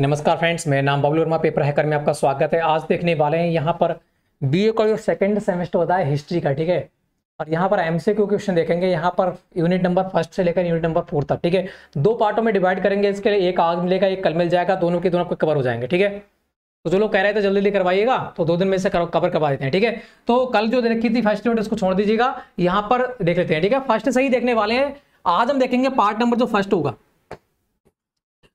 नमस्कार फ्रेंड्स मेरा नाम बबलू वर्मा पेपर हैकर में आपका स्वागत है आज देखने वाले हैं यहाँ पर बीए का जो सेकंड सेमेस्टर होता है हिस्ट्री का ठीक है और यहाँ पर एमसीक्यू क्वेश्चन देखेंगे यहाँ पर यूनिट नंबर फर्स्ट से लेकर यूनिट नंबर फोर तक ठीक है दो पार्टों में डिवाइड करेंगे इसके लिए एक आज मिलेगा एक कल मिल जाएगा दोनों के दोनों आपको कवर हो जाएंगे ठीक है तो जो लोग कह रहे थे जल्दी जल्दी करवाइएगा तो दो दिन में से कवर करवा देते हैं ठीक है तो कल जो रखी थी फर्स्ट यूनिट उसको छोड़ दीजिएगा यहाँ पर देख लेते हैं ठीक है फर्स्ट से ही देखने वाले हैं आज हम देखेंगे पार्ट नंबर जो फर्स्ट होगा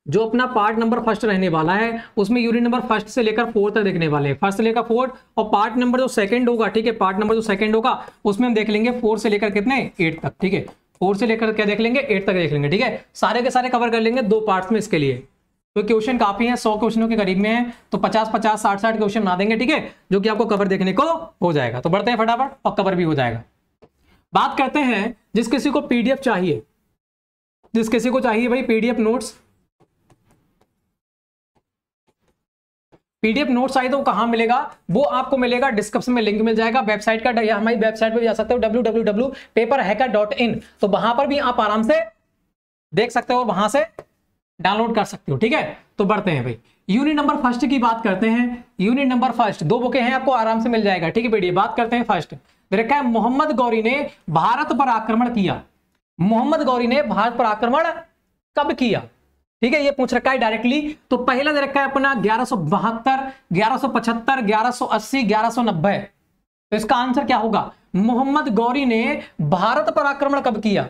जो अपना पार्ट नंबर फर्स्ट रहने वाला है उसमें यूनिट नंबर फर्स्ट से लेकर फोर्थ तक देखने वाले हैं फर्स्ट से लेकर फोर्थ और पार्ट नंबर जो सेकंड होगा ठीक है पार्ट नंबर जो सेकंड होगा उसमें हम देख लेंगे फोर से लेकर कितने एट तक ठीक है फोर से लेकर क्या देख लेंगे एट तक देख लेंगे ठीक है सारे के सारे कवर कर लेंगे दो पार्ट में इसके लिए तो क्वेश्चन काफी है सौ क्वेश्चनों के करीब में है तो पचास पचास साठ साठ क्वेश्चन बना देंगे ठीक है जो कि आपको कवर देखने को हो जाएगा तो बढ़ते हैं फटाफट और कवर भी हो जाएगा बात करते हैं जिस किसी को पीडीएफ चाहिए जिस किसी को चाहिए भाई पीडीएफ नोट्स पीडीएफ नोट्स आए तो कहां मिलेगा वो आपको मिलेगा डिस्क्रिप्शन में लिंक मिल जाएगा वेबसाइट का या हमारी वेबसाइट पर भी जा सकते हो डब्ल्यू तो वहां पर भी आप आराम से देख सकते हो और वहां से डाउनलोड कर सकते हो ठीक है तो बढ़ते हैं भाई यूनिट नंबर फर्स्ट की बात करते हैं यूनिट नंबर फर्स्ट दो बुके हैं आपको आराम से मिल जाएगा ठीक है बेटी बात करते हैं फर्स्ट देखा है मोहम्मद गौरी ने भारत पर आक्रमण किया मोहम्मद गौरी ने भारत पर आक्रमण कब किया ठीक है ये पूछ रखा है डायरेक्टली तो पहला दे रखा है अपना ग्यारह सौ बहत्तर ग्यारह सौ पचहत्तर ग्यारह सौ अस्सी ग्यारह सौ नब्बे तो इसका आंसर क्या होगा मोहम्मद गौरी ने भारत पर आक्रमण कब किया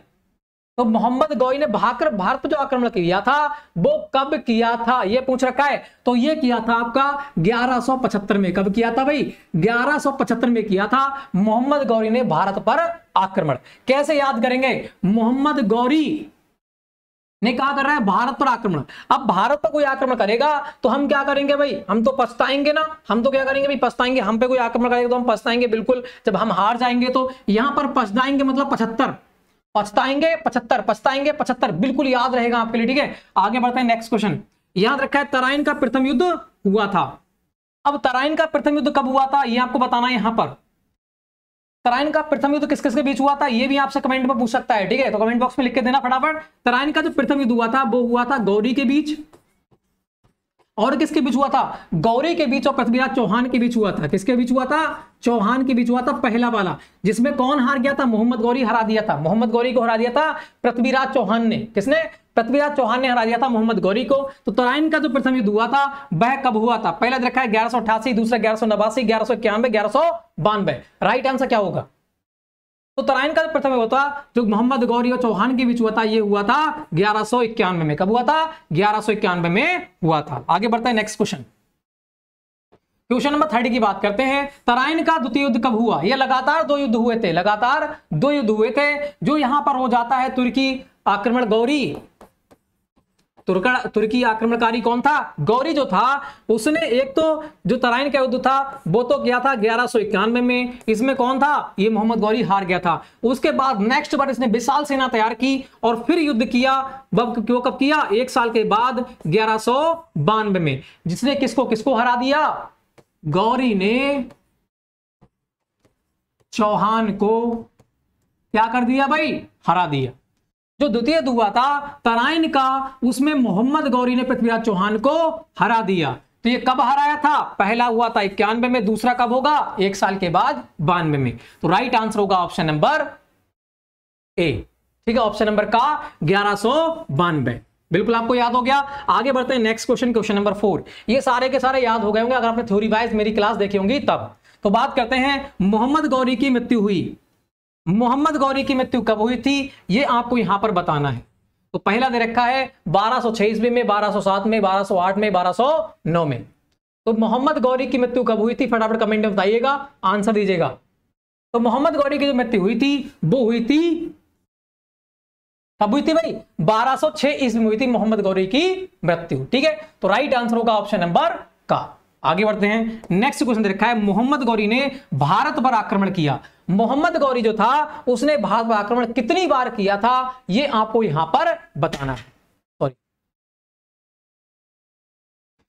तो मोहम्मद गौरी ने भाकर भारत पर जो आक्रमण किया था वो कब किया था ये पूछ रखा है तो ये किया था आपका 1175 में कब किया था भाई 1175 में किया था मोहम्मद गौरी ने भारत पर आक्रमण कैसे याद करेंगे मोहम्मद गौरी नहीं कहा कर रहा है भारत पर आक्रमण अब भारत पर कोई आक्रमण करेगा तो हम क्या करेंगे भाई हम तो पछताएंगे ना हम तो क्या करेंगे भाई पछताएंगे हम पे कोई आक्रमण करेगा तो हम पछताएंगे बिल्कुल जब हम हार जाएंगे तो यहां पर पछताएंगे मतलब पचहत्तर पछताएंगे पचहत्तर पछताएंगे पचहत्तर बिल्कुल याद रहेगा आपके लिए ठीक है आगे बढ़ते हैं नेक्स्ट क्वेश्चन याद रखा है तराइन का प्रथम युद्ध हुआ था अब तराइन का प्रथम युद्ध कब हुआ था ये आपको बताना है यहां पर तराइन का प्रथम युद्ध किस किस के बीच हुआ था ये भी आपसे कमेंट में पूछ सकता है ठीक है तो कमेंट बॉक्स में लिख के देना फटाफट तराइन का जो प्रथम युद्ध हुआ था वो हुआ था गौरी के बीच और किसके बीच हुआ था गौरी के बीच और पृथ्वीराज चौहान के बीच हुआ था किसके बीच हुआ था चौहान के बीच हुआ था पहला वाला जिसमें कौन हार गया था मोहम्मद गौरी हरा दिया था मोहम्मद गौरी को हरा दिया था पृथ्वीराज चौहान ने किसने पृथ्वीराज चौहान ने हरा दिया था मोहम्मद गौरी को तो तराइन का जो प्रथम युद्ध हुआ था वह कब हुआ था पहला रखा है ग्यारह दूसरा ग्यारह सौ नवासी ग्यारह सौ इक्यानवे ग्यारह सौ बानवे राइट आंसर क्या होगा तो तराइन का प्रथम हुआ था जो मोहम्मद गौरी और चौहान के बीच हुआ था ये हुआ था ग्यारह में कब हुआ था ग्यारह में हुआ था आगे बढ़ता है next question question number thirty की बात करते हैं तराइन का द्वितीय युद्ध कब हुआ ये लगातार दो युद्ध हुए थे लगातार दो युद्ध हुए थे जो यहां पर हो जाता है तुर्की आक्रमण गौरी तुर्की आक्रमणकारी कौन था गौरी जो था उसने एक तो जो तराइन का युद्ध था वो तो किया था ग्यारह इक्यानवे में इसमें कौन था ये मोहम्मद गौरी हार गया था उसके बाद नेक्स्ट बार इसने विशाल सेना तैयार की और फिर युद्ध किया वब क्यों कब किया एक साल के बाद ग्यारह में जिसने किसको किसको हरा दिया गौरी ने चौहान को क्या कर दिया भाई हरा दिया जो द्वितीय हुआ था तराइन का उसमें मोहम्मद गौरी ने पृथ्वीराज चौहान को हरा दिया तो ये कब हराया था पहला हुआ था इक्यानवे में दूसरा कब होगा एक साल के बाद बानवे में तो राइट आंसर होगा ऑप्शन नंबर ए ठीक है ऑप्शन नंबर का ग्यारह बिल्कुल आपको याद हो गया आगे बढ़ते हैं next question question number four ये सारे के सारे याद हो गए होंगे अगर आपने थ्योरी वाइज मेरी क्लास देखी होंगी तब तो बात करते हैं मोहम्मद गौरी की मृत्यु हुई मोहम्मद गौरी की मृत्यु कब हुई थी ये आपको यहां पर बताना है तो पहला दे रखा है बारह सौ ईस्वी में 1207 में 1208 में 1209 में तो मोहम्मद गौरी की मृत्यु कब हुई थी फटाफट कमेंट में बताइएगा आंसर दीजिएगा तो मोहम्मद गौरी की जो मृत्यु हुई थी वो हुई थी कब हुई थी भाई 1206 ईस्वी में हुई थी मोहम्मद गौरी की मृत्यु ठीक है तो राइट आंसर होगा ऑप्शन नंबर का आगे बढ़ते हैं नेक्स्ट क्वेश्चन दे रखा है मोहम्मद गौरी ने भारत पर आक्रमण किया मोहम्मद गौरी जो था उसने भारत पर आक्रमण कितनी बार किया था यह आपको यहां पर बताना है सॉरी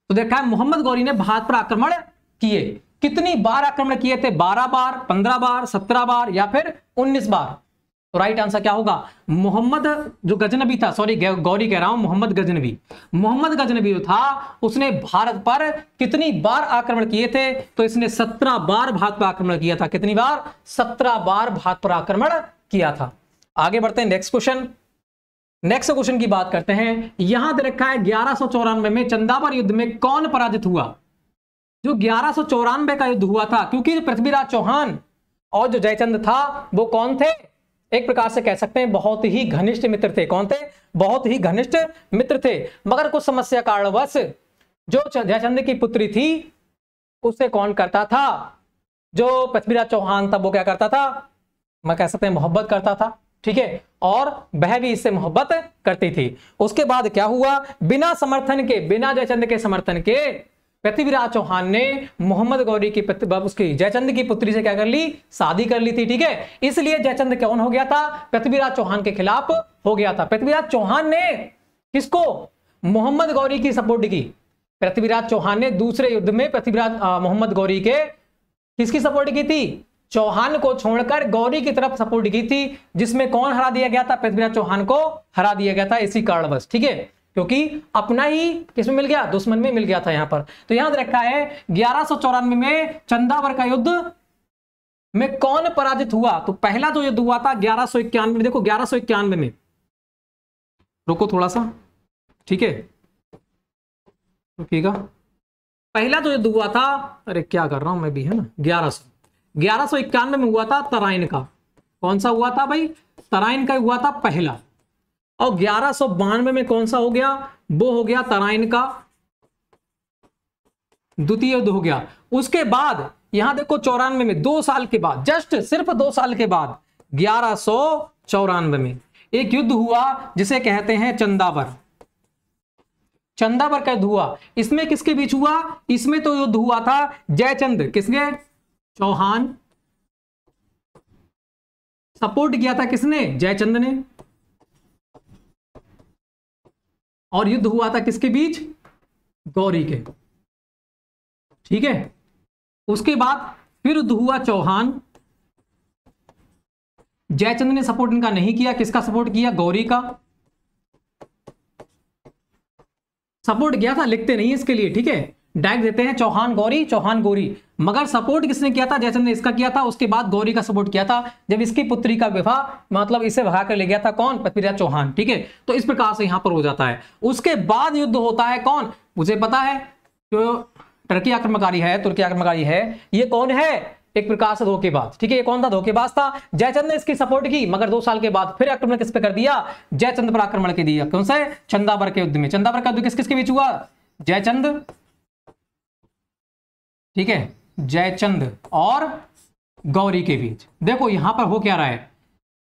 तो देखा है मोहम्मद गौरी ने भारत पर आक्रमण किए कितनी बार आक्रमण किए थे 12 बार 15 बार 17 बार या फिर 19 बार राइट आंसर क्या होगा मोहम्मद जो गजनबी था सॉरी गौरी कह रहा हूं मोहम्मद गजनबी मोहम्मद गजनबी जो था उसने भारत पर कितनी बार आक्रमण किए थे तो इसने सत्रह बार भारत पर आक्रमण किया था कितनी बार सत्रह बार भारत पर आक्रमण किया था आगे बढ़ते हैं नेक्स्ट क्वेश्चन नेक्स्ट क्वेश्चन की बात करते हैं यहां दे रखा है ग्यारह में चंदावर युद्ध में कौन पराजित हुआ जो ग्यारह का युद्ध हुआ था क्योंकि पृथ्वीराज चौहान और जो जयचंद था वो कौन थे एक प्रकार से कह सकते हैं बहुत ही घनिष्ठ मित्र थे कौन थे बहुत ही घनिष्ठ मित्र थे मगर कुछ समस्या कारणवश जो जयचंद की पुत्री थी उसे कौन करता था जो पृथ्वीराज चौहान था वो क्या करता था मैं कह सकते हैं मोहब्बत करता था ठीक है और वह भी इससे मोहब्बत करती थी उसके बाद क्या हुआ बिना समर्थन के बिना जयचंद के समर्थन के पृथ्वीराज चौहान ने मोहम्मद गौरी की उसकी जयचंद की पुत्री से क्या कर ली शादी कर ली थी ठीक है इसलिए जयचंद कौन हो गया था पृथ्वीराज चौहान के खिलाफ हो गया था पृथ्वीराज चौहान ने किसको मोहम्मद गौरी की सपोर्ट की पृथ्वीराज चौहान ने दूसरे युद्ध में पृथ्वीराज मोहम्मद गौरी के किसकी सपोर्ट की थी चौहान को छोड़कर गौरी की तरफ सपोर्ट की थी जिसमें कौन हरा दिया गया था पृथ्वीराज चौहान को हरा दिया गया था इसी कारणवश ठीक है क्योंकि अपना ही किसमें मिल गया दुश्मन में मिल गया था यहां पर तो याद रखा है ग्यारह में चंदावर का युद्ध में कौन पराजित हुआ तो पहला जो युद्ध हुआ था ग्यारह में देखो ग्यारह में रुको थोड़ा सा ठीक है रुकिएगा पहला जो युद्ध हुआ था अरे क्या कर रहा हूं मैं भी है ना ग्यारह सौ ग्यारह सौ इक्यानवे में हुआ था तराइन का कौन सा हुआ था भाई तराइन का हुआ था पहला और ग्यारह में कौन सा हो गया वो हो गया तराइन का द्वितीय युद्ध हो गया उसके बाद यहां देखो चौरानवे में दो साल के बाद जस्ट सिर्फ दो साल के बाद ग्यारह सौ चौरानवे में एक युद्ध हुआ जिसे कहते हैं चंदावर चंदावर का युद्ध हुआ इसमें किसके बीच हुआ इसमें तो युद्ध हुआ था जयचंद किसने चौहान सपोर्ट किया था किसने जयचंद ने और युद्ध हुआ था किसके बीच गौरी के ठीक है उसके बाद फिर युद्ध हुआ चौहान जयचंद ने सपोर्ट इनका नहीं किया किसका सपोर्ट किया गौरी का सपोर्ट किया था लिखते नहीं इसके लिए ठीक है डायरेक्ट देते हैं चौहान गौरी चौहान गौरी मगर सपोर्ट किसने किया था जयचंद ने इसका किया था उसके बाद गौरी का सपोर्ट किया था जब इसकी पुत्री का विवाह मतलब इसे भगा कर ले गया था कौन पृथ्वीराज चौहान ठीक है तो इस प्रकार से यहां पर हो जाता है उसके बाद युद्ध होता है कौन मुझे पता है जो टर्की आक्रमणकारी है तुर्की आक्रमणकारी है ये कौन है एक प्रकार से धोखेबाज ठीक है ये कौन था धोखेबाज था जयचंद ने इसकी सपोर्ट की मगर दो साल के बाद फिर आक्रमण किस पे कर दिया जयचंद पर आक्रमण के दिया कौन सा चंदावर के युद्ध में चंदावर का युद्ध किस किसके बीच हुआ जयचंद ठीक है जयचंद और गौरी के बीच देखो यहां पर हो क्या रहा है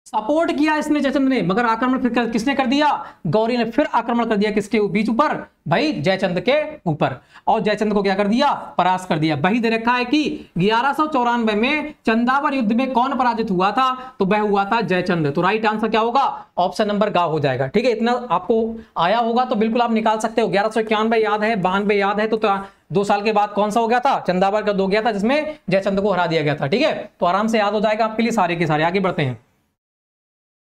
सपोर्ट किया इसने जयचंद ने मगर आक्रमण फिर कर, किसने कर दिया गौरी ने फिर आक्रमण कर दिया किसके बीच ऊपर भाई जयचंद के ऊपर और जयचंद को क्या कर दिया परास कर दिया वही दे रखा है कि ग्यारह में चंदावर युद्ध में कौन पराजित हुआ था तो वह हुआ था जयचंद तो राइट आंसर क्या होगा ऑप्शन नंबर गा हो जाएगा ठीक है इतना आपको आया होगा तो बिल्कुल आप निकाल सकते हो ग्यारह याद है बानवे याद है तो दो साल के बाद कौन सा हो गया था चंदावर का दो गया था जिसमें जयचंद को हरा दिया गया था ठीक है तो आराम से याद हो जाएगा आपके लिए सारे के सारे आगे बढ़ते हैं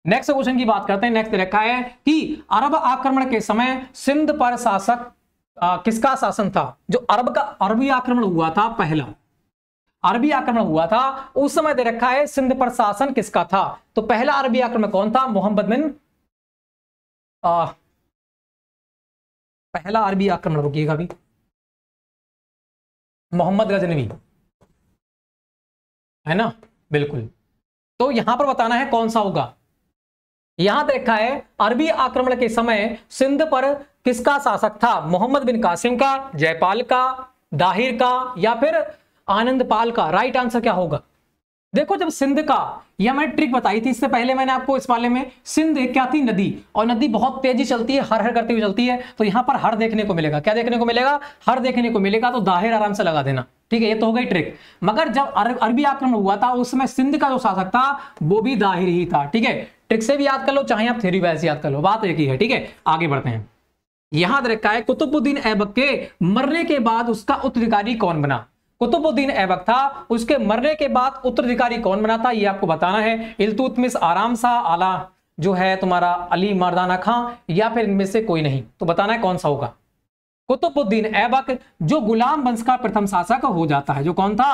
नेक्स्ट क्वेश्चन की बात करते हैं नेक्स्ट रखा है कि अरब आक्रमण के समय सिंध पर शासक किसका शासन था जो अरब का अरबी आक्रमण हुआ था पहला अरबी आक्रमण हुआ था उस समय दे रखा है सिंध पर शासन किसका था तो पहला अरबी आक्रमण कौन था मोहम्मद बिन पहला अरबी आक्रमण रुकिएगा अभी मोहम्मद गजनवी है ना बिल्कुल तो यहां पर बताना है कौन सा होगा यहां देखा है अरबी आक्रमण के समय सिंध पर किसका शासक था मोहम्मद बिन कासिम का जयपाल का दाहिर का या फिर आनंद पाल का राइट आंसर क्या होगा देखो जब सिंध का यह मैंने ट्रिक बताई थी इससे पहले मैंने आपको इस वाले में सिंध क्या थी नदी और नदी बहुत तेजी चलती है हर हर करती हुई चलती है तो यहां पर हर देखने को मिलेगा क्या देखने को मिलेगा हर देखने को मिलेगा तो दाहिर आराम से लगा देना ठीक है ये तो हो गई ट्रिक मगर जब अरबी आक्रमण हुआ था उस समय सिंध का जो शासक था वो भी दाहिर ही था ठीक है ट्रिक से भी याद कर लो चाहे आप थ्योरी वाइज याद कर लो बात एक ही है ठीक है आगे बढ़ते हैं याद रखा है कुतुबुद्दीन ऐबक के मरने के बाद उसका उत्तराधिकारी कौन बना कुतुबुद्दीन ऐबक था उसके मरने के बाद उत्तराधिकारी कौन बना था ये आपको बताना है इलतुतमिस आराम शाह आला जो है तुम्हारा अली मर्दाना खां या फिर इनमें से कोई नहीं तो बताना है कौन सा होगा कुतुबुद्दीन ऐबक जो गुलाम वंश का प्रथम शासक हो जाता है जो कौन था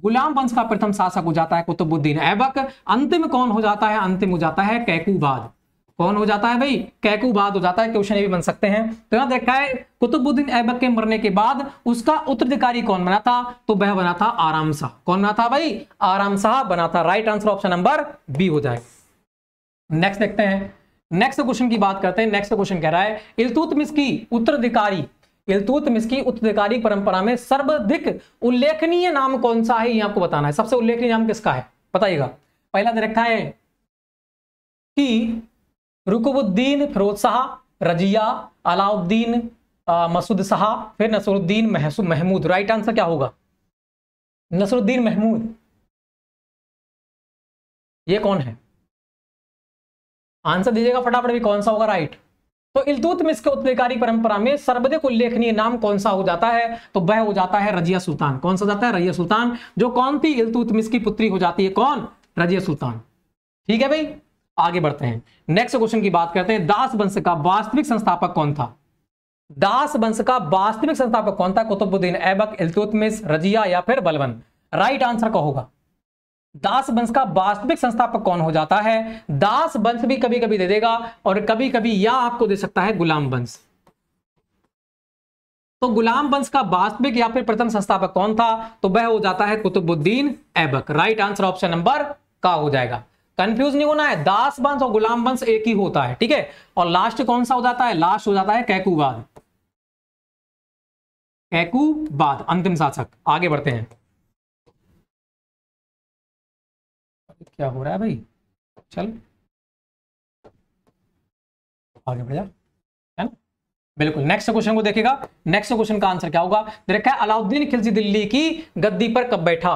गुलाम वंश का प्रथम शासक हो जाता है कुतुबुद्दीन ऐबक अंतिम कौन हो जाता है अंतिम हो जाता है कैकूबाद कौन हो जाता है भाई कैकूबाद हो जाता है क्वेश्चन भी बन सकते हैं तो यहां देखा है कुतुबुद्दीन ऐबक के मरने के बाद उसका उत्तराधिकारी कौन बना था तो वह बना था आराम शाह कौन बना था भाई आराम शाह बना था right answer option number B हो जाएगा नेक्स्ट देखते हैं नेक्स्ट क्वेश्चन की बात करते हैं नेक्स्ट क्वेश्चन कह रहा है इलतुतमिस की उत्तराधिकारी इलतुतमिस की उत्तराधिकारी परंपरा में सर्वाधिक उल्लेखनीय नाम कौन सा है यह आपको बताना है सबसे उल्लेखनीय नाम किसका है बताइएगा पहला दे रखा है कि रुकबुद्दीन फिरोज शाह रजिया अलाउद्दीन मसूद शाह फिर नसरुद्दीन महमूद राइट आंसर क्या होगा नसरुद्दीन महमूद ये कौन है आंसर दीजिएगा फटाफट भी कौन सा होगा राइट तो इलतुतमिस के उत्तरीकारी परंपरा में सर्वाधिक उल्लेखनीय नाम कौन सा हो जाता है तो वह हो जाता है रजिया सुल्तान कौन सा जाता है रजिया सुल्तान जो कौन थी इलतुतमिस की पुत्री हो जाती है कौन रजिया सुल्तान ठीक है भाई आगे बढ़ते हैं नेक्स्ट क्वेश्चन की बात करते हैं दास वंश का वास्तविक संस्थापक कौन था दास वंश का वास्तविक संस्थापक कौन था कुतुबुद्दीन ऐबक इलतुतमिस रजिया या फिर बलवन राइट आंसर का होगा दास वंश का वास्तविक संस्थापक कौन हो जाता है दास वंश भी कभी कभी दे देगा और कभी कभी या आपको दे सकता है गुलाम वंश तो गुलाम वंश का वास्तविक या फिर प्रथम संस्थापक कौन था तो वह हो जाता है Qutbuddin Aibak right answer option number का हो जाएगा कंफ्यूज नहीं होना है दास वंश और गुलाम वंश एक ही होता है ठीक है और लास्ट कौन सा हो जाता है लास्ट हो जाता है कैकुबाद कैकुबाद अंतिम शासक आगे बढ़ते हैं क्या हो रहा है भाई चल आगे बढ़ जा बिल्कुल नेक्स्ट क्वेश्चन को देखेगा नेक्स्ट क्वेश्चन का आंसर क्या होगा देखा अलाउद्दीन खिलजी दिल्ली की गद्दी पर कब बैठा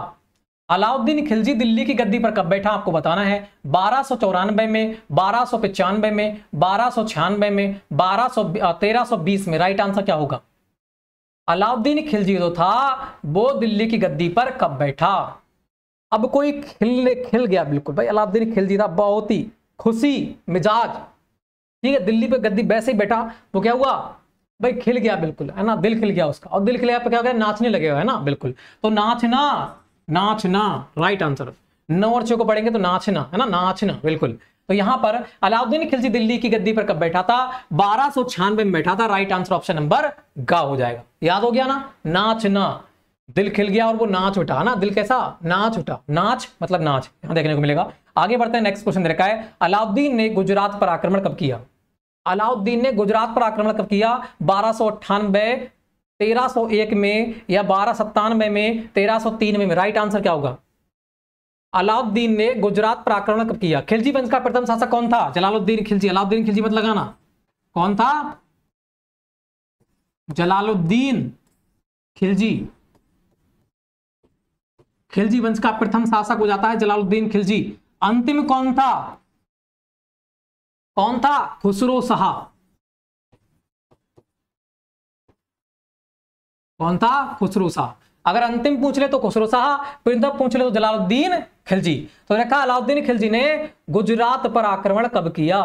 अलाउद्दीन खिलजी दिल्ली की गद्दी पर कब बैठा आपको बताना है बारह में बारह में बारह में बारह तेरह में राइट आंसर क्या होगा अलाउद्दीन खिलजी जो तो था वो दिल्ली की गद्दी पर कब बैठा अब कोई खिलने खिल गया बिल्कुल भाई अलाउद्दीन खिलजी था बहुत ही खुशी मिजाज ठीक है दिल्ली पे गद्दी वैसे ही बैठा तो क्या हुआ भाई खिल गया बिल्कुल है ना दिल खिल गया उसका और दिल खिल गया क्या हो गया नाचने लगे हुए है ना बिल्कुल तो नाचना नाचना राइट आंसर नौ और छह को पढ़ेंगे तो नाचना है ना नाचना बिल्कुल तो यहां पर अलाउद्दीन खिलजी दिल्ली की गद्दी पर कब बैठा था बारह में बैठा था राइट आंसर ऑप्शन नंबर गा हो जाएगा याद हो गया ना नाचना दिल खिल गया और वो नाच उठा ना दिल कैसा नाच उठा नाच मतलब नाच यहां देखने को मिलेगा आगे बढ़ते हैं नेक्स्ट क्वेश्चन दे रखा है अलाउद्दीन ने गुजरात पर आक्रमण कब किया अलाउद्दीन ने गुजरात पर आक्रमण कब किया बारह सौ अट्ठानबे तेरह सौ एक में या बारह सत्तानवे में तेरह सौ तीन में राइट आंसर क्या होगा अलाउद्दीन ने गुजरात पर आक्रमण कब किया खिलजी वंश का प्रथम शासक कौन था जलालुद्दीन खिलजी अलाउद्दीन खिलजी मत लगाना कौन था जलालुद्दीन खिलजी खिलजी वंश का प्रथम शासक हो जाता है जलालुद्दीन खिलजी अंतिम कौन था कौन था खुसरो शाह कौन था खुसरो शाह अगर अंतिम पूछ ले तो खुसरो शाह प्रिंसअप पूछ ले तो जलालुद्दीन खिलजी तो रखा अलाउद्दीन खिलजी ने गुजरात पर आक्रमण कब किया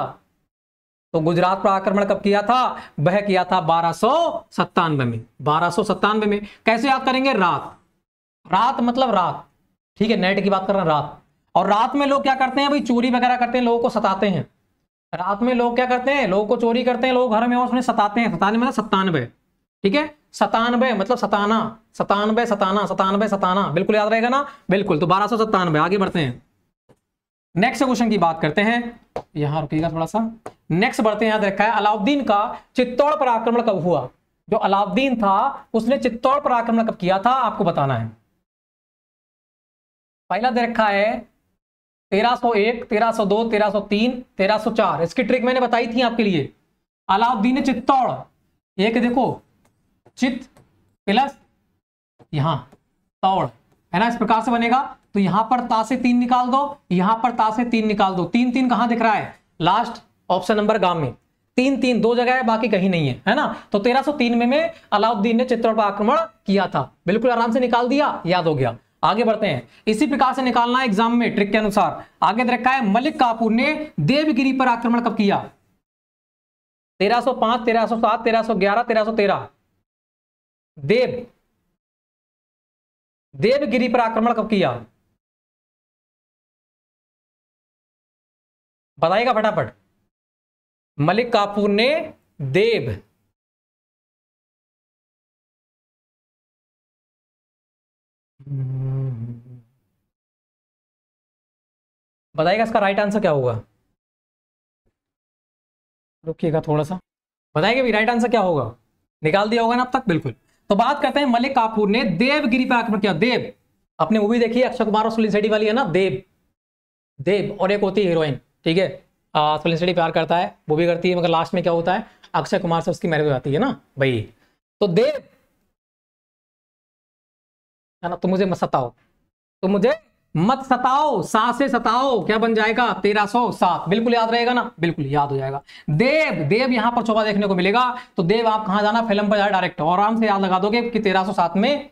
तो गुजरात पर आक्रमण कब किया था वह किया था बारह में बारह में कैसे याद करेंगे रात रात मतलब रात ठीक है नेट की बात कर रहे हैं रात और रात में लोग क्या करते हैं भाई चोरी वगैरह करते हैं लोगों को सताते हैं रात में लोग क्या करते हैं लोगों को चोरी करते हैं लोग घर में और उन्हें सताते हैं सताने मतलब सत्तानवे ठीक है सतानवे मतलब सताना सतानवे सताना सतानवे सताना बिल्कुल याद रहेगा ना बिल्कुल तो बारह सौ सत्तानवे आगे बढ़ते हैं नेक्स्ट क्वेश्चन की बात करते हैं यहां रुकेगा थोड़ा सा नेक्स्ट बढ़ते हैं याद रखा है अलाउद्दीन का चित्तौड़ पर आक्रमण कब हुआ जो अलाउद्दीन था उसने चित्तौड़ पर आक्रमण कब किया था आपको बताना है पहला दे रखा है 1301, 1302, 1303, 1304 इसकी ट्रिक मैंने बताई थी आपके लिए अलाउद्दीन चित्तौड़ एक देखो चित प्लस यहां तौड़ है ना इस प्रकार से बनेगा तो यहां पर ता से तीन निकाल दो यहां पर ता से तीन निकाल दो तीन तीन कहां दिख रहा है लास्ट ऑप्शन नंबर गांव में तीन तीन दो जगह है बाकी कहीं नहीं है है ना तो 1303 में, में अलाउद्दीन ने चित्तौड़ पर आक्रमण किया था बिल्कुल आराम से निकाल दिया याद हो गया आगे बढ़ते हैं इसी प्रकार से निकालना एग्जाम में ट्रिक के अनुसार आगे देखा रखा है मलिक कापूर ने देवगिरी पर आक्रमण कब किया 1305, 1307, 1311, 1313 देव देवगिरी पर आक्रमण कब किया बताइएगा फटाफट मलिक कापूर ने देव बताइएगा इसका राइट आंसर क्या होगा रुकिएगा थोड़ा सा बताएगा भी राइट आंसर क्या होगा निकाल दिया होगा ना अब तक बिल्कुल तो बात करते हैं मलिक कापूर ने देवगिरी पर आक्रमण किया देव अपने मूवी देखी अक्षय कुमार और सुनील सेटी वाली है ना देव देव और एक होती है हीरोइन ठीक है सुनील सेटी प्यार करता है वो भी करती है मगर लास्ट में क्या होता है अक्षय कुमार से उसकी मैरिज हो जाती है ना भाई तो देव है ना तो मुझे मत सताओ तो मुझे मत सताओ सात से सताओ क्या बन जाएगा तेरह सौ सात बिल्कुल याद रहेगा ना बिल्कुल याद हो जाएगा देव देव यहां पर चौबा देखने को मिलेगा तो देव आप कहा जाना फिल्म पर जाए डायरेक्ट और आराम से याद लगा दोगे कि तेरह सौ सात में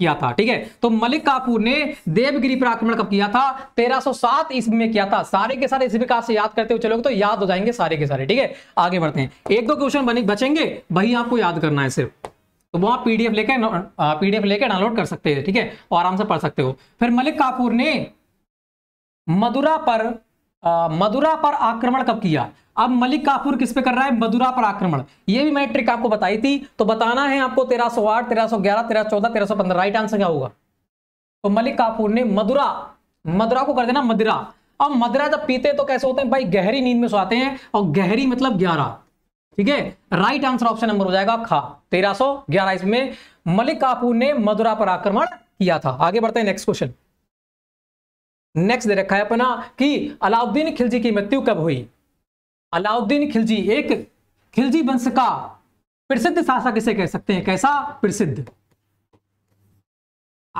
किया था ठीक है तो मलिक कापूर ने देवगिरी पर आक्रमण कब किया था तेरह सात ईस्वी में किया था सारे के सारे इस विकास से याद करते हुए चलोगे तो याद हो जाएंगे सारे के सारे ठीक है आगे बढ़ते हैं एक दो क्वेश्चन बने बचेंगे वही आपको याद करना है सिर्फ तो वहाँ पीडीएफ लेके पीडीएफ लेके डाउनलोड कर सकते हैं ठीक है और आराम से पढ़ सकते हो फिर मलिक काफूर ने मदुरा पर आ, मदुरा पर आक्रमण कब किया अब मलिक काफूर किस पे कर रहा है मदुरा पर आक्रमण ये भी मैंने ट्रिक आपको बताई थी तो बताना है आपको तेरह सौ आठ तेरह सौ ग्यारह तेरह चौदह तेरह सौ पंद्रह राइट आंसर क्या होगा तो मलिक काफूर ने मदुरा मदुरा को कर देना मदुरा अब मदुरा जब पीते तो कैसे होते हैं भाई गहरी नींद में सोते हैं और गहरी मतलब ग्यारह ठीक है राइट आंसर ऑप्शन नंबर हो जाएगा खा तेरह सौ ग्यारह इसमें मलिक काफू ने मदुरा पर आक्रमण किया था आगे बढ़ते हैं नेक्स्ट क्वेश्चन नेक्स्ट दे रखा है अपना कि अलाउद्दीन खिलजी की मृत्यु कब हुई अलाउद्दीन खिलजी एक खिलजी वंश का प्रसिद्ध शासक इसे कह सकते हैं कैसा प्रसिद्ध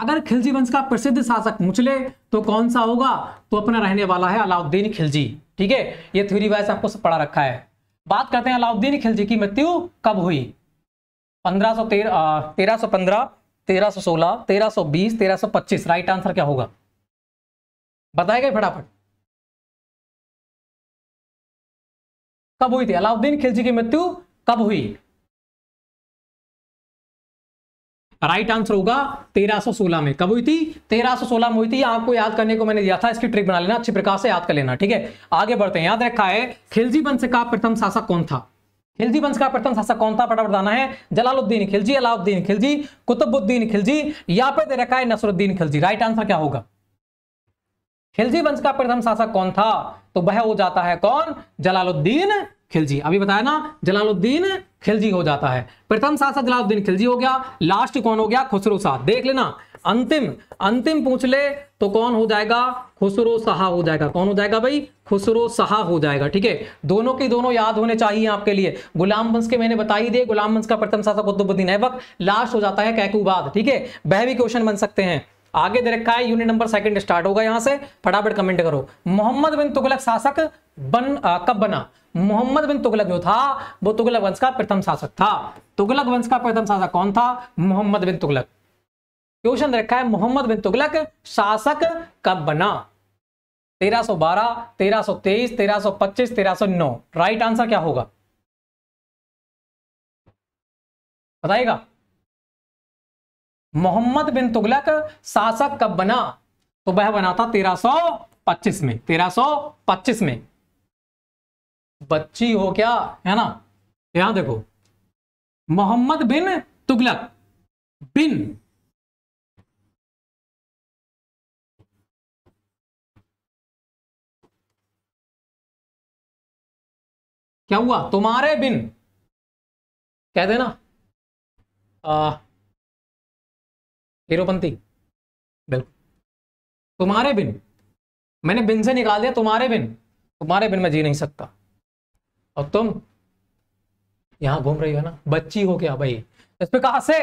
अगर खिलजी वंश का प्रसिद्ध शासक मुचले तो कौन सा होगा तो अपना रहने वाला है अलाउद्दीन खिलजी ठीक है ये थ्योरी वाइज आपको पढ़ा रखा है बात करते हैं अलाउद्दीन खिलजी की मृत्यु कब हुई पंद्रह सो तेरह सो पंद्रह तेरह सो सोलह तेरह सो बीस तेरह सो पच्चीस राइट आंसर क्या होगा बताएगा फटाफट कब हुई थी अलाउद्दीन खिलजी की मृत्यु कब हुई राइट आंसर होगा 1316 में कब हुई थी 1316 में हुई थी आपको याद करने को मैंने दिया था इसकी ट्रिक बना लेना अच्छी प्रकार से याद कर लेना ठीक है आगे बढ़ते हैं याद रखा है खिलजी वंश का प्रथम शासक कौन था खिलजी वंश का प्रथम शासक कौन था फटाफट बताना है जलालुद्दीन खिलजी अलाउद्दीन खिलजी कुतुबुद्दीन खिलजी या फिर दे रखा है नसरुद्दीन खिलजी राइट आंसर क्या होगा खिलजी वंश का प्रथम शासक कौन था तो वह हो जाता है कौन जलालुद्दीन खिलजी अभी बताया ना जलालुद्दीन खिलजी हो जाता है प्रथम शासक जलालुद्दीन खिलजी हो गया लास्ट कौन हो गया खुसरो शाह देख लेना अंतिम अंतिम पूछ ले तो कौन हो जाएगा खुसरो शाह हो जाएगा कौन हो जाएगा भाई खुसरो शाह हो जाएगा ठीक है दोनों के दोनों याद होने चाहिए आपके लिए गुलाम वंश के मैंने बताई दिए गुलाम वंश का प्रथम शासक कुतुबुद्दीन ऐबक लास्ट हो जाता है कैकूबाद ठीक है वह भी क्वेश्चन बन सकते हैं आगे दे रखा है यूनिट नंबर सेकंड स्टार्ट होगा यहां से फटाफट कमेंट करो मोहम्मद बिन तुगलक शासक बन आ, कब बना मोहम्मद बिन तुगलक जो था वो तुगलक वंश का प्रथम शासक था तुगलक वंश का प्रथम शासक कौन था मोहम्मद बिन तुगलक क्वेश्चन रखा है मोहम्मद बिन तुगलक शासक कब बना 1312, 1323, 1325, 1309 राइट आंसर क्या होगा बताएगा मोहम्मद बिन तुगलक शासक कब बना तो वह बना था 1325 में 1325 में बच्ची हो क्या है ना यहां देखो मोहम्मद बिन तुगलक बिन क्या हुआ तुम्हारे बिन कह देना हीरोपंती बिल्कुल तुम्हारे बिन मैंने बिन से निकाल दिया तुम्हारे बिन तुम्हारे बिन मैं जी नहीं सकता और तुम यहां घूम रही हो ना बच्ची हो क्या भाई इस पे कहा से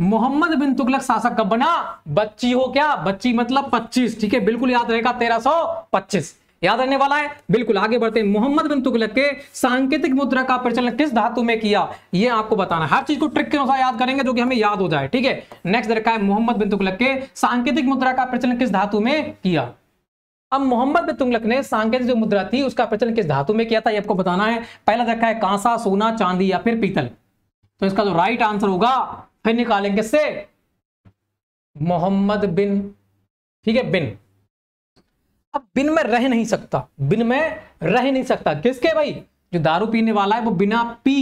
मोहम्मद बिन तुगलक शासक कब बना बच्ची हो क्या बच्ची मतलब 25 ठीक है बिल्कुल याद रहेगा 1325 याद रहने वाला है बिल्कुल आगे बढ़ते हैं मोहम्मद बिन तुगलक के सांकेतिक मुद्रा का प्रचलन किस धातु में किया ये आपको बताना हर चीज को ट्रिक के अनुसार याद करेंगे जो कि हमें याद हो जाए ठीक है नेक्स्ट रखा है मोहम्मद बिन तुगलक के सांकेतिक मुद्रा का प्रचलन किस धातु में किया अब मोहम्मद बिन तुगलक ने सांकेतिक जो मुद्रा थी उसका प्रचलन किस धातु में किया था ये आपको बताना है पहला रखा है कांसा सोना चांदी या फिर पीतल तो इसका जो राइट आंसर होगा फिर निकालेंगे से मोहम्मद बिन ठीक है बिन अब बिन में रह नहीं सकता बिन में रह नहीं सकता किसके भाई जो दारू पीने वाला है वो बिना पी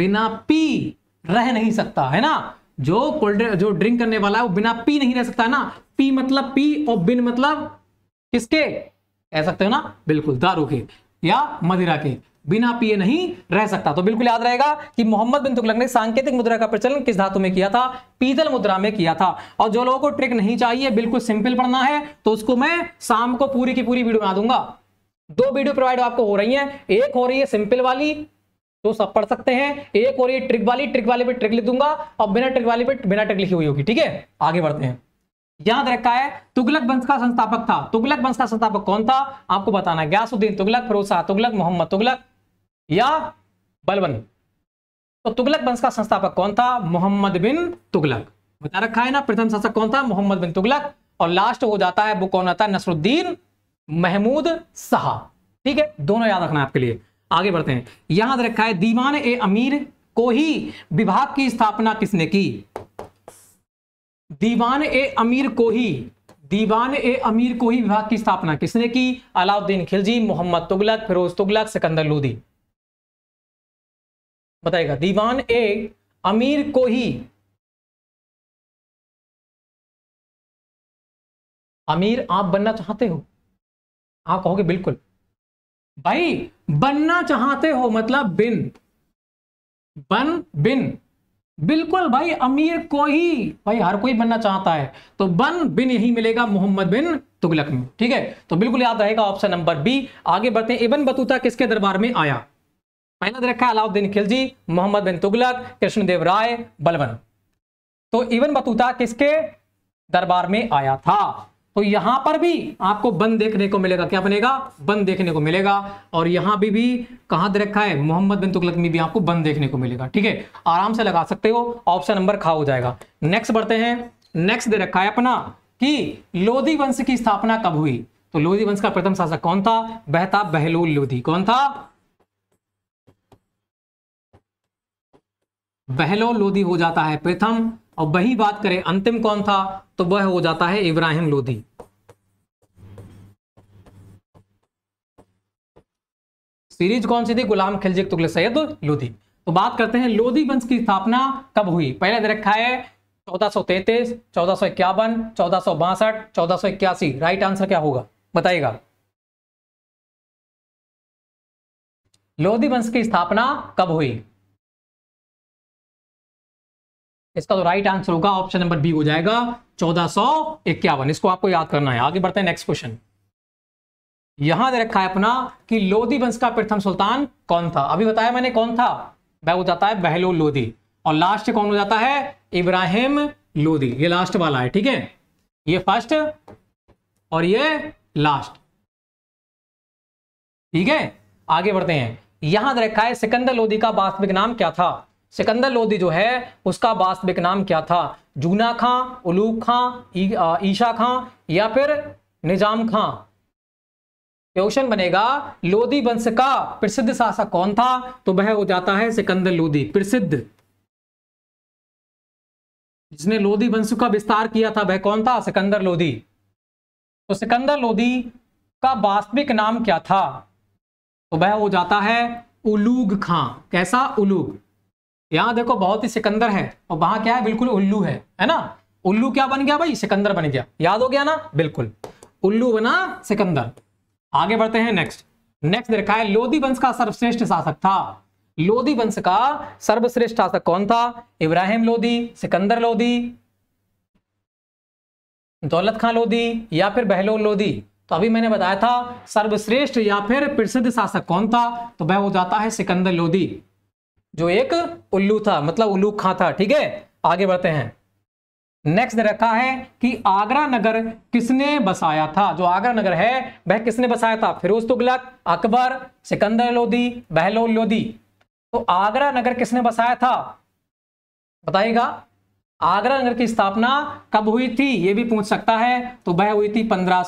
बिना पी रह नहीं सकता है ना जो कोल्ड जो ड्रिंक करने वाला है वो बिना पी नहीं रह सकता है ना पी मतलब पी और बिन मतलब किसके कह सकते हो ना बिल्कुल दारू के या मदिरा के बिना पिए नहीं रह सकता तो बिल्कुल याद रहेगा कि मोहम्मद बिन तुगलक ने सांकेतिक मुद्रा का प्रचलन किस धातु में किया था पीतल मुद्रा में किया था और जो लोगों को ट्रिक नहीं चाहिए बिल्कुल सिंपल पढ़ना है तो उसको मैं शाम को पूरी की पूरी वीडियो बना दूंगा दो वीडियो प्रोवाइड आपको हो रही है एक हो रही है सिंपल वाली तो सब पढ़ सकते हैं एक और ये ट्रिक वाली ट्रिक वाली पे ट्रिक लिख दूंगा और बिना ट्रिक वाली पे बिना ट्रिक लिखी हुई होगी ठीक है आगे बढ़ते हैं याद रखा है तुगलक वंश का संस्थापक था तुगलक वंश का संस्थापक कौन था आपको बताना गयासुद्दीन तुगलक फिरोज शाह तुगलक मोहम्मद तुगलक या बलबन तो तुगलक वंश का संस्थापक कौन था मोहम्मद बिन तुगलक बता रखा है ना प्रथम शासक कौन था मोहम्मद बिन तुगलक और लास्ट हो जाता है वो कौन आता है नसरुद्दीन महमूद शाह ठीक है दोनों याद रखना आपके लिए आगे बढ़ते हैं याद रखा है दीवान ए अमीर को ही विभाग की स्थापना किसने की दीवान ए अमीर को ही दीवान ए अमीर को ही विभाग की स्थापना किसने की अलाउद्दीन खिलजी मोहम्मद तुगलक फिरोज तुगलक सिकंदर लोधी बताएगा दीवान ए अमीर को ही अमीर आप बनना चाहते हो आप कहोगे बिल्कुल भाई बनना चाहते हो मतलब बिन बन बिन बिल्कुल भाई अमीर को ही भाई हर कोई बनना चाहता है तो बन बिन यही मिलेगा मोहम्मद बिन तुगलक में ठीक है तो बिल्कुल याद रहेगा ऑप्शन नंबर बी आगे बढ़ते इबन बतूता किसके दरबार में आया मायना रखा अलाउद्दीन खिलजी मोहम्मद बिन तुगलक कृष्णदेव राय बलवन तो इवन बतूता किसके दरबार में आया था तो यहां पर भी आपको बंद देखने को मिलेगा क्या बनेगा बंद देखने को मिलेगा और यहां भी भी कहां दे रखा है मोहम्मद बिन तुगलक में भी आपको बंद देखने को मिलेगा ठीक है आराम से लगा सकते हो ऑप्शन नंबर खा हो जाएगा नेक्स्ट बढ़ते हैं नेक्स्ट दे रखा है अपना कि लोधी वंश की स्थापना कब हुई तो लोधी वंश का प्रथम शासक कौन था बहता बहलोल लोधी कौन था बहलो लोधी हो जाता है प्रथम और वही बात करें अंतिम कौन था तो वह हो जाता है इब्राहिम लोधी सीरीज कौन सी थी गुलाम खिलजी तुगले सैयद लोधी तो बात करते हैं लोधी वंश की स्थापना कब हुई पहले दे रखा है 1433, 1451, 1462, 1481 राइट आंसर क्या होगा बताइएगा लोधी वंश की स्थापना कब हुई इसका तो राइट आंसर होगा ऑप्शन नंबर बी हो जाएगा चौदह सौ इक्यावन इसको आपको याद करना है आगे बढ़ते हैं नेक्स्ट क्वेश्चन यहां दे रखा है अपना कि लोधी वंश का प्रथम सुल्तान कौन था अभी बताया मैंने कौन था वह हो जाता है बहलो लोधी और लास्ट कौन हो जाता है इब्राहिम लोधी ये लास्ट वाला है ठीक है ये फर्स्ट और ये लास्ट ठीक है आगे बढ़ते हैं यहां रखा है सिकंदर लोधी का वास्तविक नाम क्या था सिकंदर लोधी जो है उसका वास्तविक नाम क्या था जूना खां उलूक खां ईशा खां या फिर निजाम खां क्वेश्चन बनेगा लोधी वंश का प्रसिद्ध शासक कौन था तो वह हो जाता है सिकंदर लोधी प्रसिद्ध जिसने लोधी वंश का विस्तार किया था वह कौन था सिकंदर लोधी तो सिकंदर लोधी का वास्तविक नाम क्या था तो वह हो जाता है उलूग खां कैसा उलूग यहाँ देखो बहुत ही सिकंदर है और वहां क्या है बिल्कुल उल्लू है है ना उल्लू क्या बन गया भाई सिकंदर बन गया याद हो गया ना बिल्कुल उल्लू बना सिकंदर आगे बढ़ते हैं नेक्स्ट नेक्स्ट देखा है लोधी वंश का सर्वश्रेष्ठ शासक था लोधी वंश का सर्वश्रेष्ठ शासक कौन था इब्राहिम लोधी सिकंदर लोधी दौलत खान लोधी या फिर बहलोल लोधी तो अभी मैंने बताया था सर्वश्रेष्ठ या फिर प्रसिद्ध शासक कौन था तो वह हो जाता है सिकंदर लोधी जो एक उल्लू था मतलब उल्लू खां था ठीक है आगे बढ़ते हैं नेक्स्ट रखा है कि आगरा नगर किसने बसाया था जो आगरा नगर है वह किसने बसाया था फिरोज तुगलक अकबर सिकंदर लोधी बहलोल लोधी तो आगरा नगर किसने बसाया था बताइएगा आगरा नगर की स्थापना कब हुई थी यह भी पूछ सकता है तो वह हुई थी पंद्रह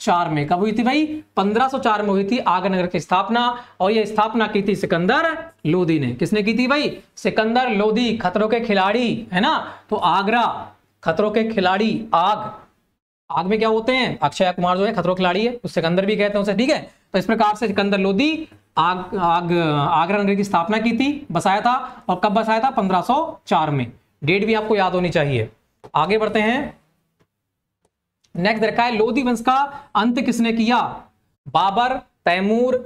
चार में कब हुई थी भाई 1504 में हुई थी आगनगर की स्थापना और यह स्थापना की थी सिकंदर लोधी ने किसने की थी भाई सिकंदर लोधी खतरों के खिलाड़ी है ना तो आगरा खतरों के खिलाड़ी आग आग में क्या होते हैं अक्षय कुमार जो है खतरों खिलाड़ी है उस तो सिकंदर भी कहते हैं उसे ठीक है तो इस प्रकार से सिकंदर लोधी आग आग आगरा नगर की स्थापना की थी बसाया था और कब बसाया था पंद्रह में डेट भी आपको याद होनी चाहिए आगे बढ़ते हैं नेक्स्ट रखा है लोधी वंश का अंत किसने किया बाबर तैमूर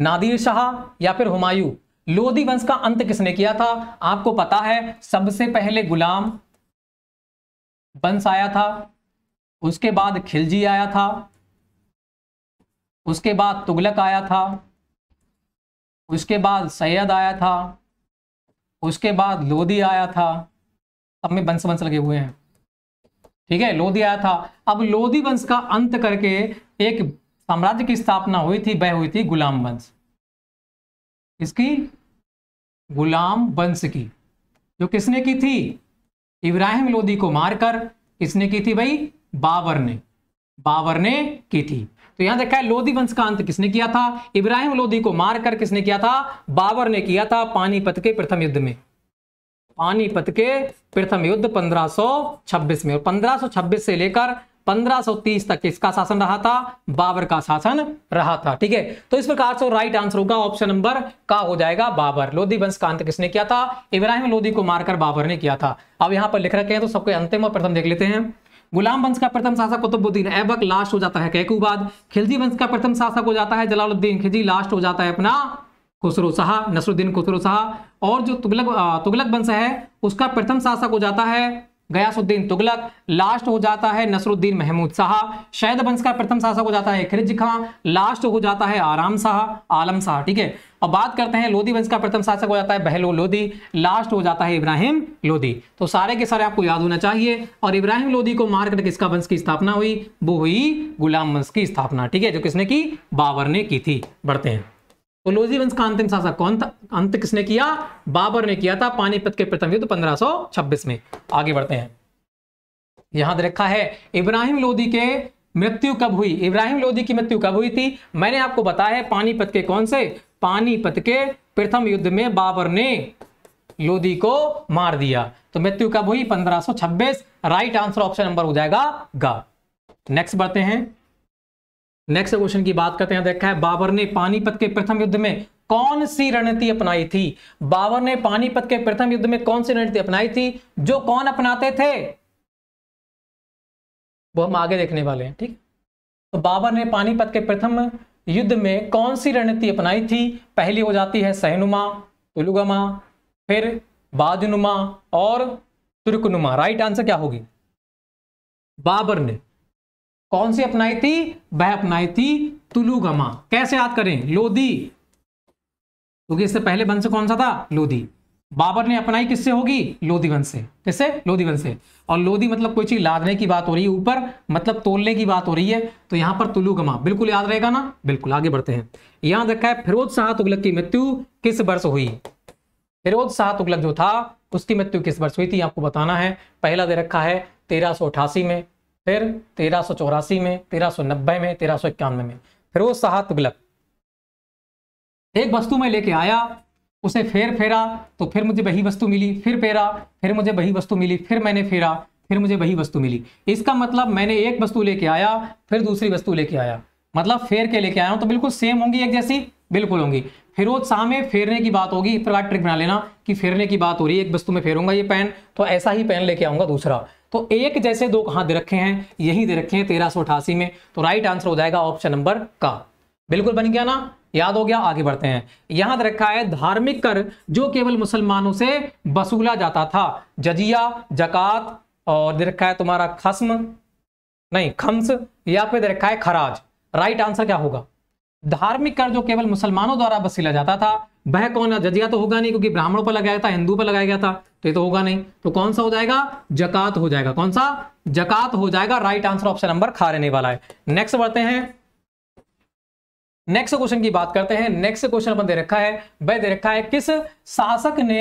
नादिर शाह या फिर हुमायूं लोधी वंश का अंत किसने किया था आपको पता है सबसे पहले गुलाम वंश आया था उसके बाद खिलजी आया था उसके बाद तुगलक आया था उसके बाद सैयद आया था उसके बाद लोधी आया था सब में वंश वंश लगे हुए हैं ठीक है लोधी आया था अब लोधी वंश का अंत करके एक साम्राज्य की स्थापना हुई थी वह हुई थी गुलाम वंश इसकी गुलाम वंश की जो किसने की थी इब्राहिम लोधी को मारकर किसने की थी भाई बाबर ने बाबर ने की थी तो यहां देखा है लोधी वंश का अंत किसने किया था इब्राहिम लोधी को मारकर किसने किया था बाबर ने किया था पानीपत के प्रथम युद्ध में पानीपत के प्रथम युद्ध 1526 में और 1526 से लेकर 1530 तक किसका शासन रहा था बाबर का शासन रहा था ठीक है तो इस प्रकार से राइट आंसर होगा ऑप्शन नंबर का हो जाएगा बाबर लोधी वंश का अंत किसने किया था इब्राहिम लोधी को मारकर बाबर ने किया था अब यहां पर लिख रखे हैं तो सबके अंतिम और प्रथम देख लेते हैं गुलाम वंश का प्रथम शासक कुतुबुद्दीन ऐबक लास्ट हो जाता है कैकूबाद खिलजी वंश का प्रथम शासक हो जाता है जलालुद्दीन खिलजी लास्ट हो जाता है अपना खुसरो शाह नसरुद्दीन खुसरो शाह और जो तुगलक तुगलक वंश है उसका प्रथम शासक हो जाता है गयासुद्दीन तुगलक लास्ट हो जाता है नसरुद्दीन महमूद शाह शहद वंश का प्रथम शासक हो जाता है खिरिज खां लास्ट हो जाता है आराम शाह आलम शाह ठीक है और बात करते हैं लोधी वंश का प्रथम शासक हो जाता है बहलो लोधी लास्ट हो जाता है इब्राहिम लोधी तो सारे के सारे आपको याद होना चाहिए और इब्राहिम लोधी को मार करके किसका वंश की स्थापना हुई वो हुई गुलाम वंश की स्थापना ठीक है जो किसने की बाबर ने की थी बढ़ते हैं तो लोजी वंश का अंतिम शासक कौन था अंत किसने किया बाबर ने किया था पानीपत के प्रथम युद्ध पंद्रह में आगे बढ़ते हैं यहां रखा है इब्राहिम लोधी के मृत्यु कब हुई इब्राहिम लोधी की मृत्यु कब हुई थी मैंने आपको बताया है पानीपत के कौन से पानीपत के प्रथम युद्ध में बाबर ने लोधी को मार दिया तो मृत्यु कब हुई 1526 राइट आंसर ऑप्शन नंबर हो जाएगा गा नेक्स्ट बढ़ते हैं नेक्स्ट क्वेश्चन की बात करते हैं देखा है बाबर ने पानीपत के प्रथम युद्ध में कौन सी रणनीति अपनाई थी बाबर ने पानीपत के प्रथम युद्ध में कौन सी रणनीति अपनाई थी जो कौन अपनाते थे वो हम आगे देखने वाले हैं ठीक तो बाबर ने पानीपत के प्रथम युद्ध में कौन सी रणनीति अपनाई थी पहली हो जाती है सहनुमा तुलुगमा फिर बादनुमा और तुर्कनुमा राइट आंसर क्या होगी बाबर ने कौन सी अपनाई थी वह अपनाई थी तुलुगमा कैसे याद करें लोधी क्योंकि तो इससे पहले वंश कौन सा था लोधी बाबर ने अपनाई किससे होगी लोधी वंश से किससे लोधी वंश से और लोधी मतलब कोई चीज लादने की बात हो रही है ऊपर मतलब तोलने की बात हो रही है तो यहां पर तुलुगमा बिल्कुल याद रहेगा ना बिल्कुल आगे बढ़ते हैं यहां देखा है फिरोज शाह तुगलक की मृत्यु किस वर्ष हुई फिरोज शाह तुगलक जो था उसकी मृत्यु किस वर्ष हुई थी आपको बताना है पहला दे रखा है तेरह में फिर तेरह सौ चौरासी में तेरह सौ नब्बे में तेरह सौ इक्यानवे में फिर वो शाह तुगलक एक वस्तु में लेके आया उसे फेर फेरा तो फिर मुझे वही वस्तु मिली फिर फेरा फिर मुझे वही वस्तु मिली फिर मैंने फेरा फिर मुझे वही वस्तु मिली इसका मतलब मैंने एक वस्तु लेके आया फिर दूसरी वस्तु लेके आया मतलब फेर के लेके आया हूँ तो बिल्कुल सेम होंगी एक जैसी बिल्कुल होंगी फिर वो सामे फेरने की बात होगी इस प्रकार ट्रिक बना लेना कि फेरने की बात हो रही है एक वस्तु में फेरूंगा ये पेन तो ऐसा ही पेन लेके आऊंगा दूसरा तो एक जैसे दो कहां दे रखे हैं यही दे रखे हैं तेरह में तो राइट आंसर हो जाएगा ऑप्शन नंबर का बिल्कुल बन गया ना याद हो गया आगे बढ़ते हैं यहां रखा है धार्मिक कर जो केवल मुसलमानों से वसूला जाता था जजिया जकात और दे रखा है तुम्हारा खस्म नहीं खम्स या फिर दे रखा है खराज राइट आंसर क्या होगा धार्मिक कर जो केवल मुसलमानों द्वारा वसीला जाता था वह कौन जजिया तो होगा नहीं क्योंकि ब्राह्मणों पर लगाया था हिंदू पर लगाया गया था तो ये तो होगा नहीं तो कौन सा हो जाएगा जकात हो जाएगा कौन सा जकात हो जाएगा राइट आंसर ऑप्शन नंबर खा रहने वाला है नेक्स्ट बढ़ते हैं नेक्स्ट क्वेश्चन की बात करते हैं नेक्स्ट क्वेश्चन अपन दे रखा है वह दे रखा है किस शासक ने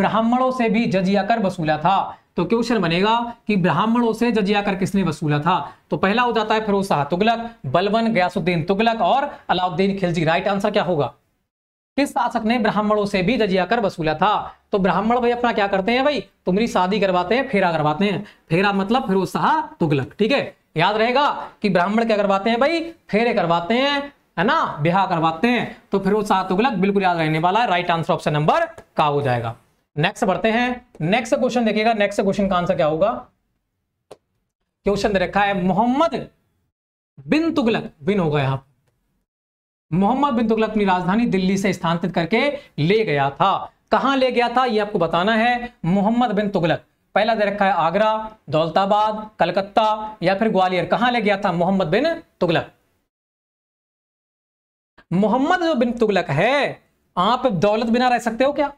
ब्राह्मणों से भी जजिया कर वसूला था तो क्वेश्चन बनेगा कि ब्राह्मणों से जजिया कर किसने वसूला था तो पहला हो जाता है फिरोज शाह तुगलक बलवन गयासुद्दीन तुगलक और अलाउद्दीन खिलजी राइट आंसर क्या होगा किस शासक ने ब्राह्मणों से भी जजिया कर वसूला था तो ब्राह्मण भाई अपना क्या करते हैं भाई तुम्हारी शादी करवाते हैं फेरा करवाते हैं फेरा मतलब फिर शाह तुगलक ठीक है याद रहेगा कि ब्राह्मण क्या करवाते हैं भाई फेरे करवाते हैं है ना ब्याह करवाते हैं तो फिरोज शाह तुगलक बिल्कुल याद रहने वाला है राइट आंसर ऑप्शन नंबर का हो जाएगा नेक्स्ट बढ़ते हैं नेक्स्ट क्वेश्चन देखिएगा नेक्स्ट क्वेश्चन का आंसर क्या होगा क्वेश्चन दे रखा है मोहम्मद बिन तुगलक बिन होगा यहां मोहम्मद बिन तुगलक अपनी राजधानी दिल्ली से स्थानांतरित करके ले गया था कहां ले गया था यह आपको बताना है मोहम्मद बिन तुगलक पहला दे रखा है आगरा दौलताबाद कलकत्ता या फिर ग्वालियर कहां ले गया था मोहम्मद बिन तुगलक मोहम्मद बिन तुगलक है आप दौलत बिना रह सकते हो क्या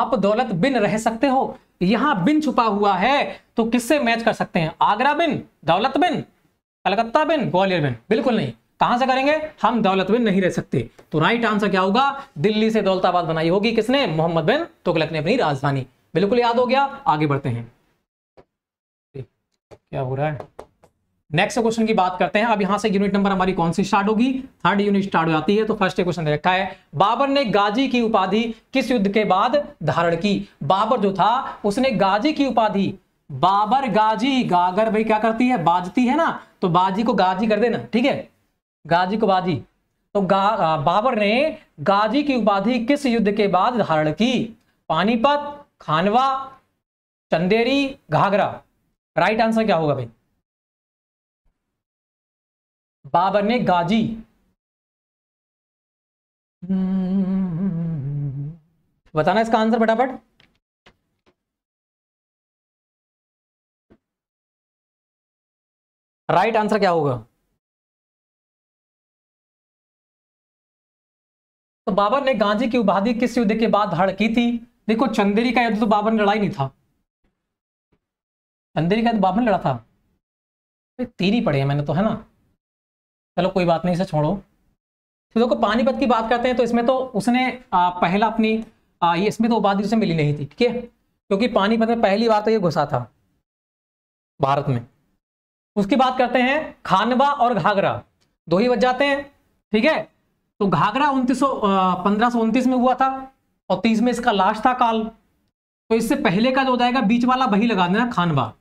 आप दौलत बिन रह सकते हो यहां बिन छुपा हुआ है तो किससे मैच कर सकते हैं आगरा बिन दौलत बिन कलकत्ता बिन ग्वालियर बिन बिल्कुल नहीं कहां से करेंगे हम दौलत बिन नहीं रह सकते तो राइट आंसर क्या होगा दिल्ली से दौलताबाद बनाई होगी किसने मोहम्मद बिन तुगलक ने अपनी राजधानी बिल्कुल याद हो गया आगे बढ़ते हैं क्या हो रहा है नेक्स्ट क्वेश्चन की बात करते हैं अब यहां से यूनिट नंबर हमारी कौन सी स्टार्ट होगी थर्ड यूनिट स्टार्ट हो जाती है तो फर्स्ट क्वेश्चन रखा है बाबर ने गाजी की उपाधि किस युद्ध के बाद धारण की बाबर जो था उसने गाजी की उपाधि बाबर गाजी गागर भाई क्या करती है बाजती है ना तो बाजी को गाजी कर देना ठीक है गाजी को उपाधि तो गा, बाबर ने गाजी की उपाधि किस युद्ध के बाद धारण की पानीपत खानवा चंदेरी घाघरा राइट आंसर क्या होगा भाई बाबर ने गाजी बताना इसका आंसर फटाफट राइट आंसर क्या होगा तो बाबर ने गांजी की उपाधि किस युद्ध के बाद हड़ की थी देखो चंदेरी का युद्ध तो बाबर ने लड़ाई नहीं था चंदेरी का युद्ध बाबर ने लड़ा था तीन ही पड़े हैं मैंने तो है ना चलो कोई बात नहीं इसे छोड़ो तो देखो पानीपत की बात करते हैं तो इसमें तो उसने पहला अपनी इसमें तो उपाधि उसे मिली नहीं थी ठीक है क्योंकि पानीपत में पहली बार तो ये घुसा था भारत में उसकी बात करते हैं खानवा और घाघरा दो ही बच जाते हैं ठीक है तो घाघरा उन्तीस सौ में हुआ था और तीस में इसका लास्ट था काल तो इससे पहले का जो हो जाएगा बीच वाला वही लगा देना खानवा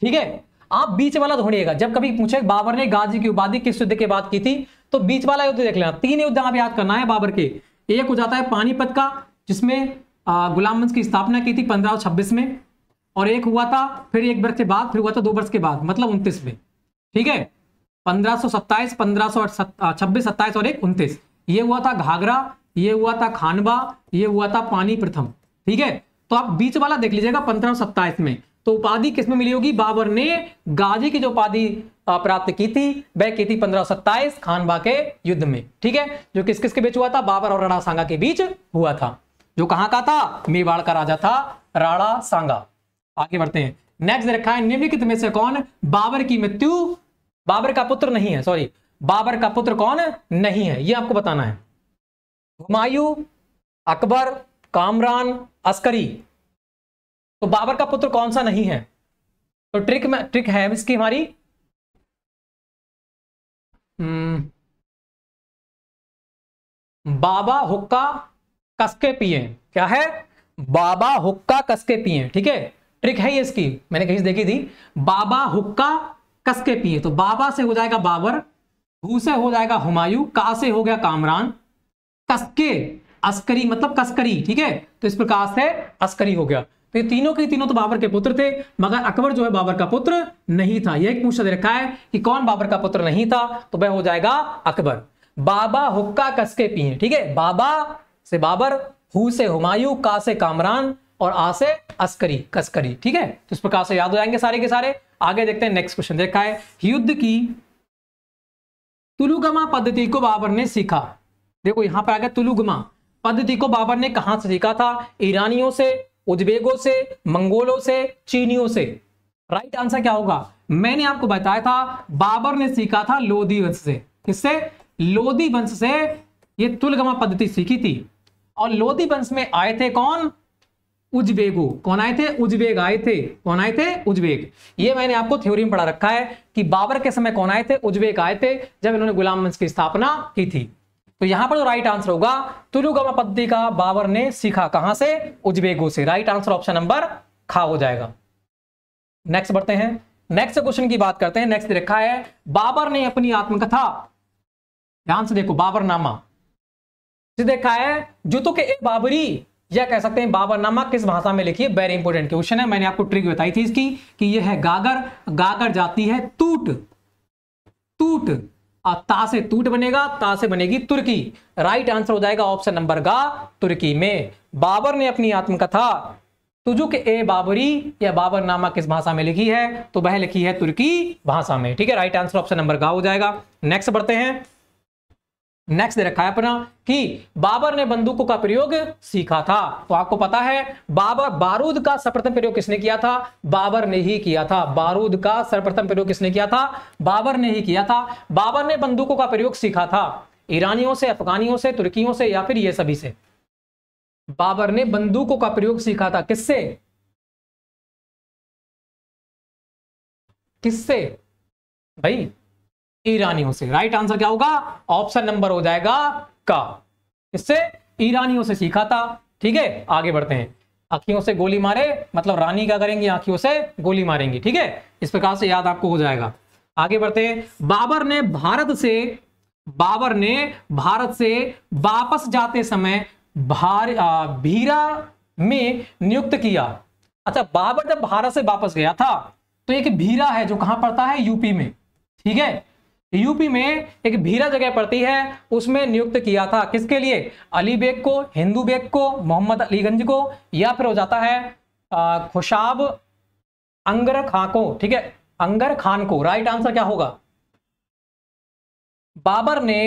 ठीक है आप बीच वाला तो ढूंढिएगा जब कभी पूछे बाबर ने गाजी की उपाधि किस युद्ध के बाद की थी तो बीच वाला युद्ध देख लेना तीन युद्ध आप याद करना है बाबर के एक हो जाता है पानीपत का जिसमें गुलाम वंश की स्थापना की थी पंद्रह में और एक हुआ था फिर एक वर्ष के बाद फिर हुआ था दो वर्ष के बाद मतलब उन्तीस में ठीक है पंद्रह सौ सत्ताईस पंद्रह सौ छब्बीस सत्ताईस और एक उन्तीस ये हुआ था घाघरा ये हुआ था खानबा ये हुआ था पानी प्रथम ठीक है तो आप बीच वाला देख लीजिएगा पंद्रह सत्ताईस में तो उपाधि किसमें मिली होगी बाबर ने गाजी की जो उपाधि प्राप्त की थी वह की थी पंद्रह सत्ताईस खानबा के युद्ध में ठीक है जो किस किसके बीच हुआ था बाबर और राणा सांगा के बीच हुआ था जो कहां का था मेवाड़ का राजा था राणा सांगा आगे बढ़ते हैं नेक्स्ट रखा है निम्नलिखित में से कौन बाबर की मृत्यु बाबर का पुत्र नहीं है सॉरी बाबर का पुत्र कौन है नहीं है ये आपको बताना है हुमायूं अकबर कामरान अस्करी तो बाबर का पुत्र कौन सा नहीं है तो ट्रिक में ट्रिक है इसकी हमारी हम्म, बाबा हुक्का कसके पिए क्या है बाबा हुक्का कसके पिए ठीक है ट्रिक है ये इसकी मैंने कहीं देखी थी बाबा हुक्का कसके पिए तो बाबा से हो जाएगा बाबर भूसे से हो जाएगा हुमायूं का से हो गया कामरान कसके अस्करी मतलब कस्करी ठीक है तो इस प्रकार से अस्करी हो गया तो ये तीनों के तीनों तो बाबर के पुत्र थे मगर अकबर जो है बाबर का पुत्र नहीं था यह एक पूछा दे रखा है कि कौन बाबर का पुत्र नहीं था तो वह हो जाएगा अकबर बाबा हुक्का कसके पिए ठीक है बाबा से बाबर हु से हुमायूं का से कामरान और आ से अस्करी कस्करी ठीक है तो इस प्रकार से याद हो जाएंगे सारे के सारे आगे देखते हैं नेक्स्ट क्वेश्चन देखा है युद्ध की तुलुगमा पद्धति को बाबर ने सीखा देखो यहां पर आ गया तुलुगमा पद्धति को बाबर ने कहां से सीखा था ईरानियों से उज्बेकों से मंगोलों से चीनियों से राइट आंसर क्या होगा मैंने आपको बताया था बाबर ने सीखा था लोधी वंश से किससे लोधी वंश से ये तुलगमा पद्धति सीखी थी और लोधी वंश में आए थे कौन उज्बेगो कौन आए थे उज्बेग आए थे कौन आए थे उज्बेग ये मैंने आपको थ्योरी में पढ़ा रखा है कि बाबर के समय कौन आए थे उज्बेग आए थे जब इन्होंने गुलाम वंश की स्थापना की थी तो यहां पर जो राइट आंसर होगा तुलुगमा पद्धति का बाबर ने सीखा कहां से उज्बेगो से राइट आंसर ऑप्शन नंबर खा हो जाएगा नेक्स्ट बढ़ते हैं नेक्स्ट क्वेश्चन की बात करते हैं नेक्स्ट रखा है बाबर ने अपनी आत्मकथा ध्यान से देखो बाबर नामा देखा है जुतुक ए बाबरी या कह सकते हैं बाबर नामा किस भाषा में लिखी है वेरी इंपॉर्टेंट क्वेश्चन है मैंने आपको ट्रिक बताई थी इसकी कि यह है गागर गागर जाती है तूट तूट और ता से तूट बनेगा ता से बनेगी तुर्की राइट आंसर हो जाएगा ऑप्शन नंबर गा तुर्की में बाबर ने अपनी आत्मकथा तुजुक ए बाबरी या नामा किस भाषा में लिखी है तो वह लिखी है तुर्की भाषा में ठीक है राइट आंसर ऑप्शन नंबर गा हो जाएगा नेक्स्ट बढ़ते हैं नेक्स्ट दे रखा है अपना कि बाबर ने बंदूकों का प्रयोग सीखा था तो आपको पता है बाबर बारूद का सर्वप्रथम प्रयोग किसने किया था बाबर ने ही किया था बारूद का सर्वप्रथम प्रयोग किसने किया था बाबर ने ही किया था बाबर ने बंदूकों का प्रयोग सीखा था ईरानियों से अफगानियों से तुर्कियों से या फिर ये सभी से बाबर ने बंदूकों का प्रयोग सीखा था किससे किससे भाई ईरानियों से राइट आंसर क्या होगा ऑप्शन नंबर हो जाएगा का इससे ईरानियों से सीखा था ठीक है आगे बढ़ते हैं आंखियों से गोली मारे मतलब रानी क्या करेंगी आंखियों से गोली मारेंगी ठीक है इस प्रकार से याद आपको हो जाएगा आगे बढ़ते हैं बाबर ने भारत से बाबर ने भारत से वापस जाते समय भार भीरा में नियुक्त किया अच्छा बाबर जब भारत से वापस गया था तो एक भीरा है जो कहां पड़ता है यूपी में ठीक है यूपी में एक भीरा जगह पड़ती है उसमें नियुक्त किया था किसके लिए अली बेग को हिंदू बेग को मोहम्मद अलीगंज को या फिर हो जाता है खुशाब अंगर खां को ठीक है अंगर खान को राइट आंसर क्या होगा बाबर ने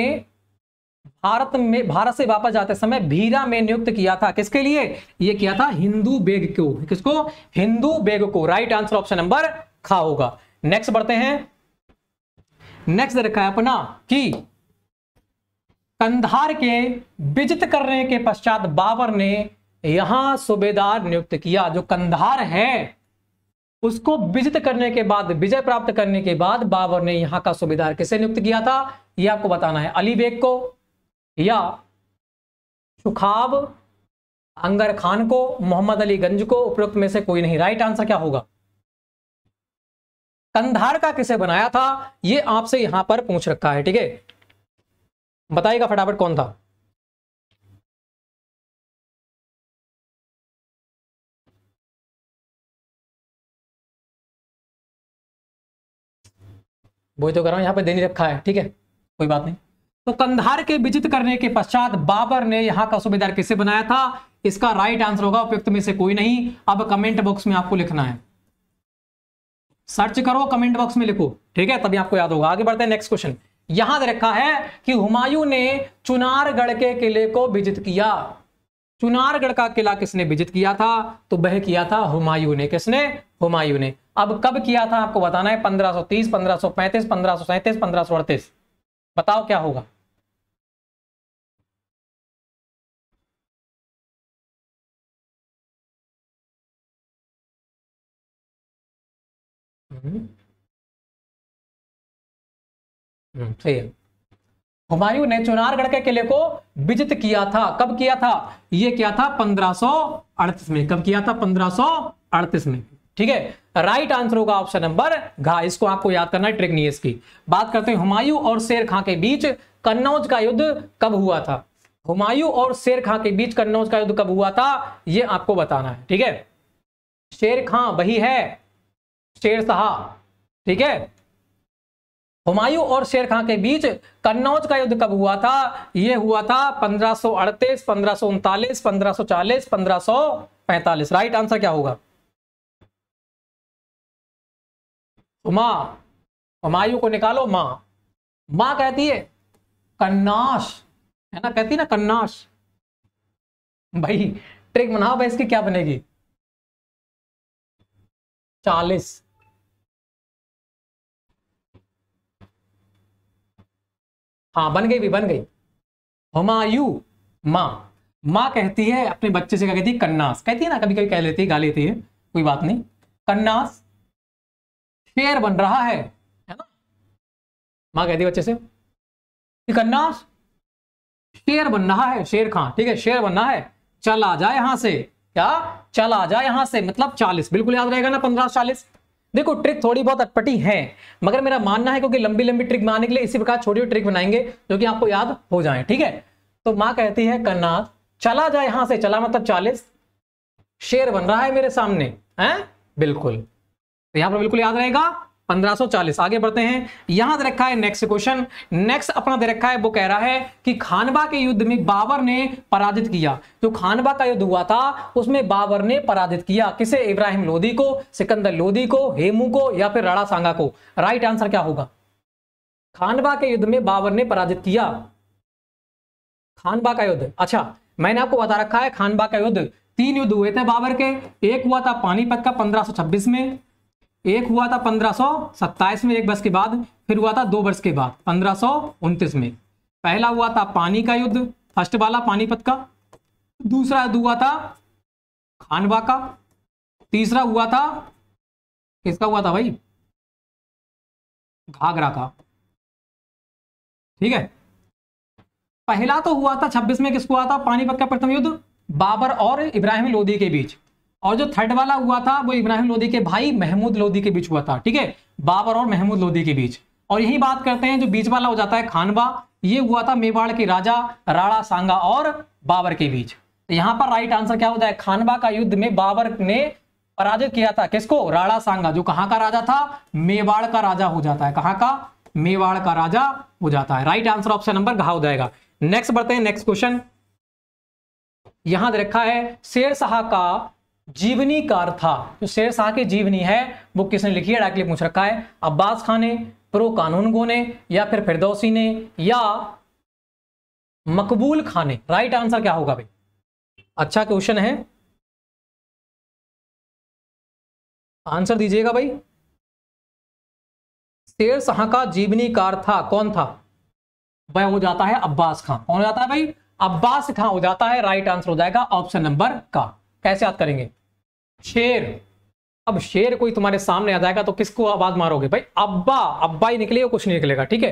भारत में भारत से वापस जाते समय भीरा में नियुक्त किया था किसके लिए यह किया था हिंदू बेग को किसको हिंदू बेग को राइट आंसर ऑप्शन नंबर खा होगा नेक्स्ट बढ़ते हैं नेक्स्ट रखा है अपना कि कंधार के विजित करने के पश्चात बाबर ने यहां सूबेदार नियुक्त किया जो कंधार है उसको विजित करने के बाद विजय प्राप्त करने के बाद बाबर ने यहां का सूबेदार किसे नियुक्त किया था यह आपको बताना है अली बेग को या सुखाब अंगर खान को मोहम्मद अली गंज को उपरोक्त में से कोई नहीं राइट आंसर क्या होगा कंधार का किसे बनाया था ये आपसे यहां पर पूछ रखा है ठीक है बताइएगा फटाफट कौन था वही तो कर रहा हूं यहां पर देनी रखा है ठीक है कोई बात नहीं तो कंधार के विजित करने के पश्चात बाबर ने यहां का सूबेदार किसे बनाया था इसका राइट आंसर होगा उपयुक्त में से कोई नहीं अब कमेंट बॉक्स में आपको लिखना है सर्च करो कमेंट बॉक्स में लिखो ठीक है तभी आपको याद होगा आगे बढ़ते हैं नेक्स्ट क्वेश्चन यहां दे रखा है कि हुमायूं ने चुनारगढ़ के किले को विजित किया चुनारगढ़ का किला किसने विजित किया था तो वह किया था हुमायूं ने किसने हुमायूं ने अब कब किया था आपको बताना है 1530, 1535, 1537, 1538 बताओ क्या होगा सही mm-hmm. mm, हुमायूं ने चुनारगढ़ के किले को विजित किया था कब किया था यह किया था 1538 में कब किया था 1538 में ठीक है राइट आंसर होगा ऑप्शन नंबर घा इसको आपको याद करना है ट्रिक नहीं इसकी बात करते हैं हुमायूं और शेर खां के बीच कन्नौज का युद्ध कब हुआ था हुमायूं और शेर खां के बीच कन्नौज का युद्ध कब हुआ था यह आपको बताना है ठीक है शेर खां वही है शेर शाह ठीक है हुमायूं और शेर खां के बीच कन्नौज का युद्ध कब हुआ था यह हुआ था पंद्रह सो अड़तीस राइट आंसर क्या होगा उमा हुमायूं को निकालो मां मां कहती है कन्नाश है ना कहती ना कन्नाश भाई ट्रिक मना भाई इसकी क्या बनेगी चालीस हाँ बन गई भी बन गई हमायू माँ माँ कहती है अपने बच्चे से क्या कहती है कन्नास कहती है ना कभी कभी कह लेती है गा लेती है कोई बात नहीं कन्नास शेर बन रहा है है ना माँ कहती है बच्चे से कन्नास शेर बन रहा है शेर खां ठीक है शेर बनना है चला जाए यहां से क्या चला जाए यहां से मतलब चालीस बिल्कुल याद रहेगा ना पंद्रह चालीस देखो ट्रिक थोड़ी बहुत अटपटी है मगर मेरा मानना है क्योंकि लंबी लंबी ट्रिक बनाने के लिए इसी प्रकार छोटी ट्रिक बनाएंगे जो कि आपको याद हो जाए ठीक है तो माँ कहती है कन्नाथ चला जाए यहां से चला मतलब चालीस शेर बन रहा है मेरे सामने है बिल्कुल तो यहां पर बिल्कुल याद रहेगा 1540 आगे बढ़ते हैं यहां दे रखा है नेक्स्ट क्वेश्चन नेक्स्ट अपना दे रखा है वो कह रहा है कि खानबा के युद्ध में बाबर ने पराजित किया जो खानबा का युद्ध हुआ था उसमें बाबर ने पराजित किया किसे इब्राहिम लोदी को सिकंदर लोदी को हेमू को या फिर राणा सांगा को राइट आंसर क्या होगा खानबा के युद्ध में बाबर ने पराजित किया खानबा का युद्ध अच्छा मैंने आपको बता रखा है खानबा का युद्ध तीन युद्ध हुए थे बाबर के एक हुआ था पानीपत का 1526 में एक हुआ था पंद्रह में एक वर्ष के बाद फिर हुआ था दो वर्ष के बाद पंद्रह में पहला हुआ था पानी का युद्ध फर्स्ट वाला पानीपत का दूसरा हुआ था खानवा का तीसरा हुआ था किसका हुआ था भाई घाघरा का ठीक है पहला तो हुआ था 26 में किसको हुआ था पानीपत का प्रथम युद्ध बाबर और इब्राहिम लोदी के बीच और जो थर्ड वाला हुआ था वो इब्राहिम लोदी के भाई महमूद लोदी के बीच हुआ था ठीक है बाबर और महमूद लोदी के बीच और यही बात करते हैं जो बीच वाला हो जाता है खानवा ये हुआ था मेवाड़ के राजा राणा सांगा और बाबर के बीच तो यहां पर राइट आंसर क्या होता है खानवा का युद्ध में बाबर ने पराजय किया था किसको राणा सांगा जो कहां का राजा था मेवाड़ का राजा हो जाता है कहां का मेवाड़ का राजा हो जाता है राइट आंसर ऑप्शन नंबर घा हो जाएगा नेक्स्ट बढ़ते हैं नेक्स्ट क्वेश्चन यहां रखा है शेर शाह का जीवनीकार था जो शेर शाह की जीवनी है वो किसने लिखी है डायरेक्टली पूछ रखा है अब्बास खान ने प्रो गो ने या फिर फिरदौसी ने या मकबूल खान ने राइट आंसर क्या होगा भाई अच्छा क्वेश्चन है आंसर दीजिएगा भाई शेर शाह का जीवनीकार था कौन था वह हो जाता है अब्बास खान कौन हो जाता है भाई अब्बास खान हो जाता है राइट आंसर हो जाएगा ऑप्शन नंबर का कैसे याद करेंगे शेर अब शेर कोई तुम्हारे सामने आ जाएगा तो किसको आवाज मारोगे भाई अब्बा अब्बा ही निकलेगा कुछ नहीं निकलेगा ठीक है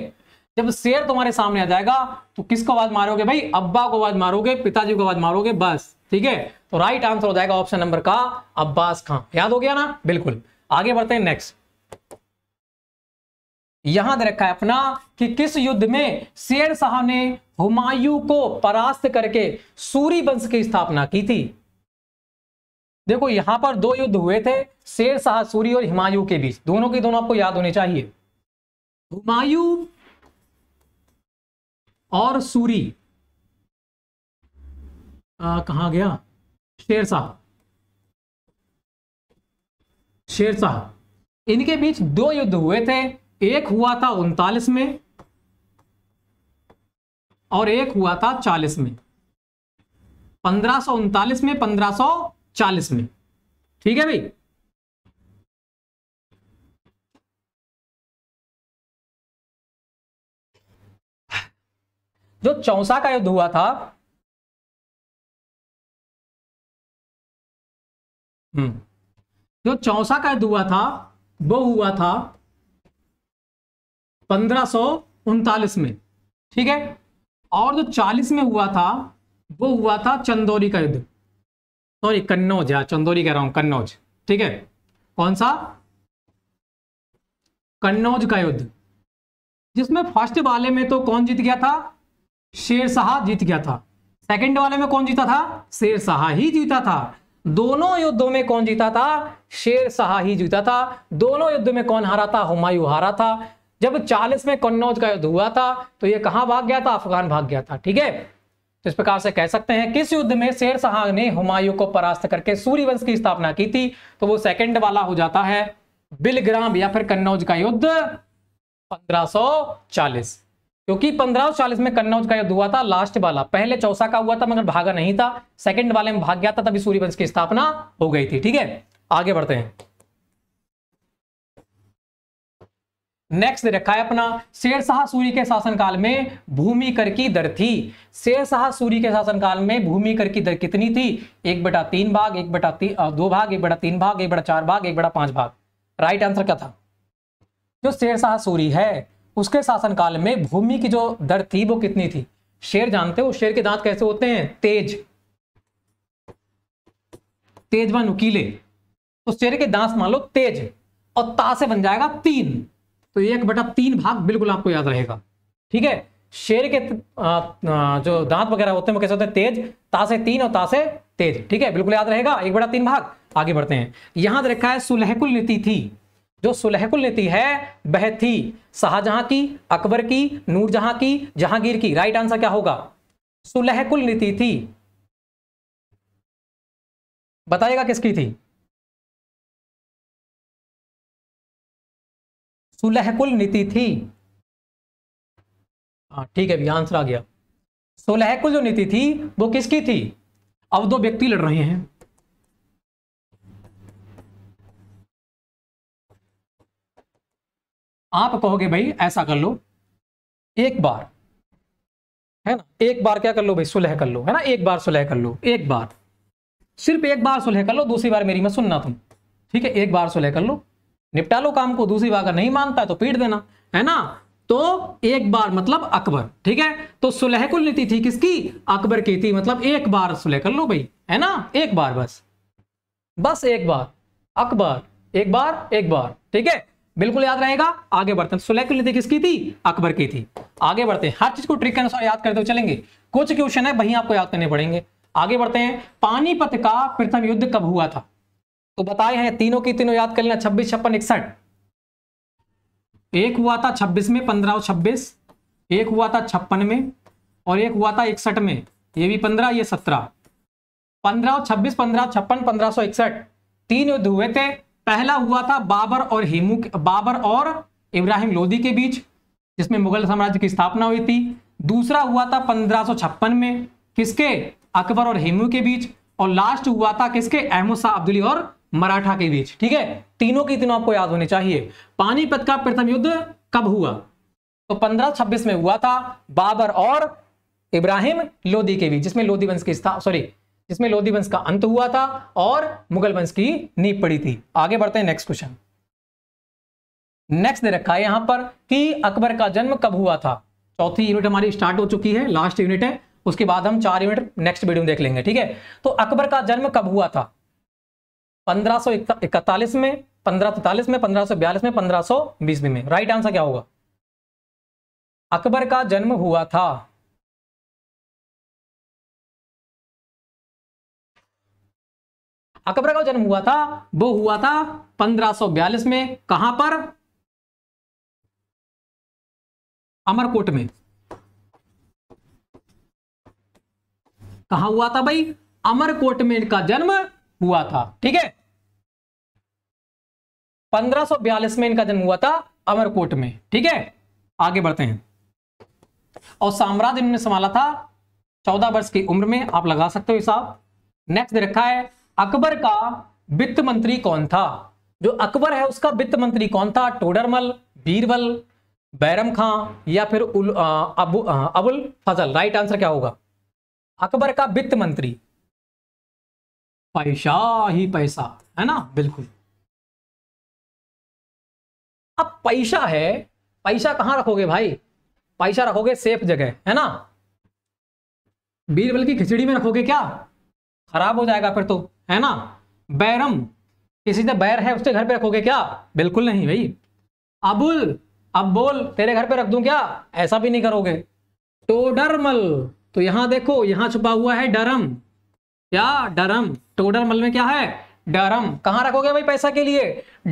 जब शेर तुम्हारे सामने आ जाएगा तो किसको आवाज मारोगे भाई अब्बा को आवाज मारोगे पिताजी को आवाज मारोगे बस ठीक है तो राइट आंसर हो जाएगा ऑप्शन नंबर का अब्बास खां याद हो गया ना बिल्कुल आगे बढ़ते हैं नेक्स्ट यहां दे रखा है अपना कि किस युद्ध में शेर शाह ने हुमायूं को परास्त करके सूरी वंश की स्थापना की थी देखो यहां पर दो युद्ध हुए थे शेर शाह सूरी और हिमायू के बीच दोनों के दोनों आपको याद होने चाहिए हिमायु और सूरी कहा गया शेर शाह शेर शाह इनके बीच दो युद्ध हुए थे एक हुआ था उनतालीस में और एक हुआ था चालीस में पंद्रह में पंद्रह चालीस में ठीक है भाई जो चौसा का युद्ध हुआ था हम्म जो चौसा का युद्ध हुआ था वो हुआ था पंद्रह में ठीक है और जो चालीस में हुआ था वो हुआ था चंदौरी का युद्ध सॉरी कन्नौज या चंदौली कह रहा हूं कन्नौज ठीक है कौन सा कन्नौज का युद्ध जिसमें फर्स्ट वाले में तो कौन जीत गया था शेर शाह जीत गया था सेकंड वाले में कौन जीता था शेर शाह ही जीता था दोनों युद्धों में कौन जीता था शेर शाह ही जीता था दोनों युद्ध में कौन हारा था हुमायूं हारा था जब 40 में कन्नौज का युद्ध हुआ था तो ये कहां भाग गया था अफगान भाग गया था ठीक है तो इस प्रकार से कह सकते हैं किस युद्ध में शेर शाह ने हुमायूं को परास्त करके सूर्यवंश की स्थापना की थी तो वो सेकंड वाला हो जाता है बिलग्राम या फिर कन्नौज का युद्ध 1540 क्योंकि 1540 में कन्नौज का युद्ध हुआ था लास्ट वाला पहले चौसा का हुआ था मगर भागा नहीं था सेकंड वाले में भाग गया था तभी सूर्यवंश की स्थापना हो गई थी ठीक है आगे बढ़ते हैं नेक्स्ट रखा है अपना शेरशाह सूरी के शासनकाल में भूमि कर की दर थी शेरशाह सूरी के शासनकाल में भूमि कर की दर कितनी थी एक बटा तीन भाग एक बटा ती, दो भाग एक बटा तीन भाग एक बटा चार भाग एक बटा पांच भाग राइट आंसर क्या था जो शेरशाह सूरी है उसके शासनकाल में भूमि की जो दर थी वो कितनी थी शेर जानते हो शेर के दांत कैसे होते हैं तेज तेज व नुकीले तो शेर के दांत मान लो तेज और ता से बन जाएगा तीन तो एक बटा तीन भाग बिल्कुल आपको याद रहेगा ठीक है शेर के आ, जो दांत वगैरह होते हैं वो कैसे होते हैं तेज तासे तीन और तासे तेज ठीक है बिल्कुल याद रहेगा एक बटा तीन भाग आगे बढ़ते हैं यहां रखा तो है सुलहकुल नीति थी जो सुलहकुल नीति है वह थी शाहजहां की अकबर की नूरजहां की जहांगीर की राइट आंसर क्या होगा सुलहकुल नीति थी बताइएगा किसकी थी कुल नीति थी हाँ ठीक है भैया आंसर आ गया सुलहकुल जो नीति थी वो किसकी थी अब दो व्यक्ति लड़ रहे हैं आप कहोगे भाई ऐसा कर लो एक बार है ना एक बार क्या कर लो भाई सुलह कर लो है ना एक बार सुलह कर लो एक बार सिर्फ एक बार सुलह कर लो दूसरी बार मेरी में सुनना तुम ठीक है एक बार सुलह कर लो निपटा लो काम को दूसरी बार अगर नहीं मानता तो पीट देना है ना तो एक बार मतलब अकबर ठीक है तो सुलहकुल नीति थी किसकी अकबर की थी मतलब एक बार सुलह कर लो भाई है ना एक बार बस बस एक बार अकबर एक बार एक बार ठीक है बिल्कुल याद रहेगा आगे बढ़ते हैं कुल नीति किसकी थी अकबर की थी आगे बढ़ते हैं हर चीज को ट्रिक के अनुसार याद करते हुए चलेंगे कुछ क्वेश्चन है वही आपको याद करने पड़ेंगे आगे बढ़ते हैं पानीपत का प्रथम युद्ध कब हुआ था तो बताए हैं तीनों की तीनों याद कर लेना छब्बीस छप्पन इकसठ एक हुआ था छब्बीस में पंद्रह और छब्बीस एक हुआ था छप्पन में और एक हुआ था इकसठ में ये भी पंद्रह ये सत्रह पंद्रह और छब्बीस पंद्रह छप्पन पंद्रह सौ इकसठ तीन युद्ध हुए थे पहला हुआ था बाबर और हेमू बाबर और इब्राहिम लोदी के बीच जिसमें मुगल साम्राज्य की स्थापना हुई थी दूसरा हुआ था पंद्रह में किसके अकबर और हेमू के बीच और लास्ट हुआ था किसके अहमद शाह अब्दुली और मराठा के बीच ठीक है तीनों की तीनों आपको याद होने चाहिए पानीपत का प्रथम युद्ध कब हुआ तो 1526 में हुआ था बाबर और इब्राहिम लोदी के बीच जिसमें लोदी वंश की सॉरी जिसमें लोदी वंश का अंत हुआ था और मुगल वंश की नींव पड़ी थी आगे बढ़ते हैं नेक्स्ट क्वेश्चन नेक्स्ट दे रखा है यहां पर कि अकबर का जन्म कब हुआ था चौथी यूनिट हमारी स्टार्ट हो चुकी है लास्ट यूनिट है उसके बाद हम चार यूनिट नेक्स्ट वीडियो में देख लेंगे ठीक है तो अकबर का जन्म कब हुआ था पंद्रह इकतालीस में पंद्रह सैतालीस में पंद्रह बयालीस में पंद्रह सौ बीस में राइट आंसर क्या होगा अकबर का जन्म हुआ था अकबर का जन्म हुआ था वो हुआ था 1542 में कहां पर अमरकोट में कहा हुआ था भाई अमरकोट में इनका जन्म हुआ था ठीक है 1542 में इनका जन्म हुआ था अमरकोट में ठीक है आगे बढ़ते हैं और साम्राज्य इन्होंने संभाला था 14 वर्ष की उम्र में आप लगा सकते हो हिसाब नेक्स्ट रखा है अकबर का वित्त मंत्री कौन था जो अकबर है उसका वित्त मंत्री कौन था टोडरमल बीरबल बैरम खां या फिर उल, आ, अबु, आ, अबुल फजल राइट आंसर क्या होगा अकबर का वित्त मंत्री पैसा ही पैसा है ना बिल्कुल अब पैसा है पैसा कहां रखोगे भाई पैसा रखोगे सेफ जगह है ना बीरबल की खिचड़ी में रखोगे क्या खराब हो जाएगा फिर तो है ना बैरम किसी ने बैर है उसके घर पे रखोगे क्या बिल्कुल नहीं भाई अबुल अब बोल तेरे घर पे रख दूं क्या ऐसा भी नहीं करोगे टोडरमल तो यहां देखो यहां छुपा हुआ है डरम या डरम टोडर मल में क्या है डरम कहां रखोगे भाई पैसा के लिए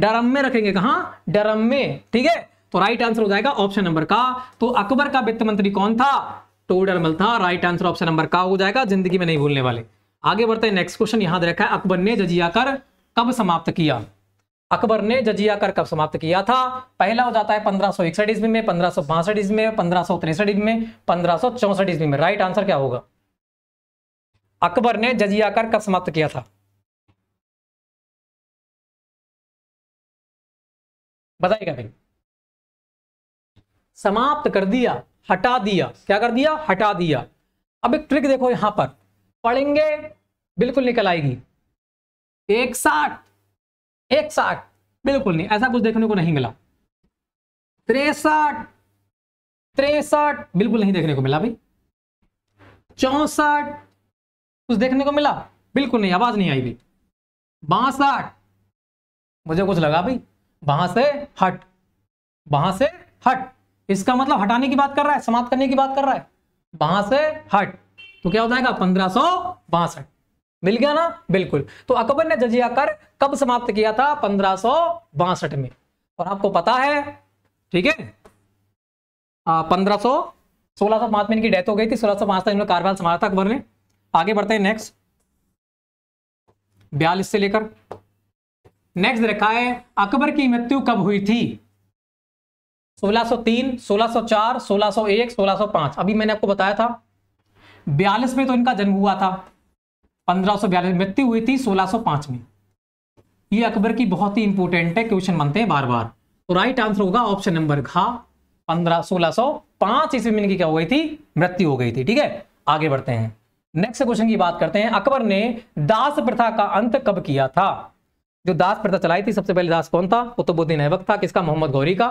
डरम में रखेंगे कहा डरम में ठीक है तो राइट आंसर हो जाएगा ऑप्शन नंबर का तो अकबर का वित्त मंत्री कौन था टोडरमल था राइट आंसर ऑप्शन नंबर का हो जाएगा जिंदगी में नहीं भूलने वाले आगे बढ़ते हैं नेक्स्ट क्वेश्चन यहां रखा है अकबर ने जजिया कर कब समाप्त किया अकबर ने जजिया कर कब समाप्त किया था पहला हो जाता है पंद्रह सौ इकसठ ईस्वी में पंद्रह सौ बासठ ईस्वी में पंद्रह सौ तिरसठ ईस्वी में पंद्रह सौ चौसठ ईस्वी में राइट आंसर क्या होगा अकबर ने जजिया कर कब समाप्त किया था बताइएगा भाई समाप्त कर दिया हटा दिया क्या कर दिया हटा दिया अब एक ट्रिक देखो यहां पर पढ़ेंगे बिल्कुल निकल आएगी एक साठ एक साठ बिल्कुल नहीं ऐसा कुछ देखने को नहीं मिला तिरसठ तिरसठ बिल्कुल नहीं देखने को मिला भाई चौसठ कुछ देखने को मिला बिल्कुल नहीं आवाज नहीं आई बांस हट मुझे कुछ लगा भाई वहां से हट वहां से हट इसका मतलब हटाने की बात कर रहा है समाप्त करने की बात कर रहा है वहां से हट तो क्या हो जाएगा पंद्रह सो बासठ मिल गया ना बिल्कुल तो अकबर ने जजिया कर कब समाप्त किया था पंद्रह सौ बासठ में और आपको पता है ठीक है पंद्रह सो सोलह सौ पांच में इनकी डेथ हो गई थी सोलह सौ पांच तक इन्होंने कार्यवाल संभाला था अकबर ने आगे बढ़ते हैं नेक्स्ट बयालीस से लेकर नेक्स्ट रेखा है अकबर की मृत्यु कब हुई थी 1603, 1604, 1601, 1605 अभी मैंने आपको बताया था बयालीस में तो इनका जन्म हुआ था 1542 मृत्यु हुई थी 1605 में ये अकबर की बहुत ही इंपॉर्टेंट है क्वेश्चन बनते हैं बार बार तो राइट आंसर होगा ऑप्शन नंबर घा पंद्रह सोलह सौ पांच ईस्वी में इनकी क्या हो गई थी मृत्यु हो गई थी ठीक है आगे बढ़ते हैं नेक्स्ट क्वेश्चन की बात करते हैं अकबर ने दास प्रथा का अंत कब किया था जो दास प्रथा चलाई थी सबसे पहले दास कौन था कुतुबुद्दीन ऐबक था किसका मोहम्मद गौरी का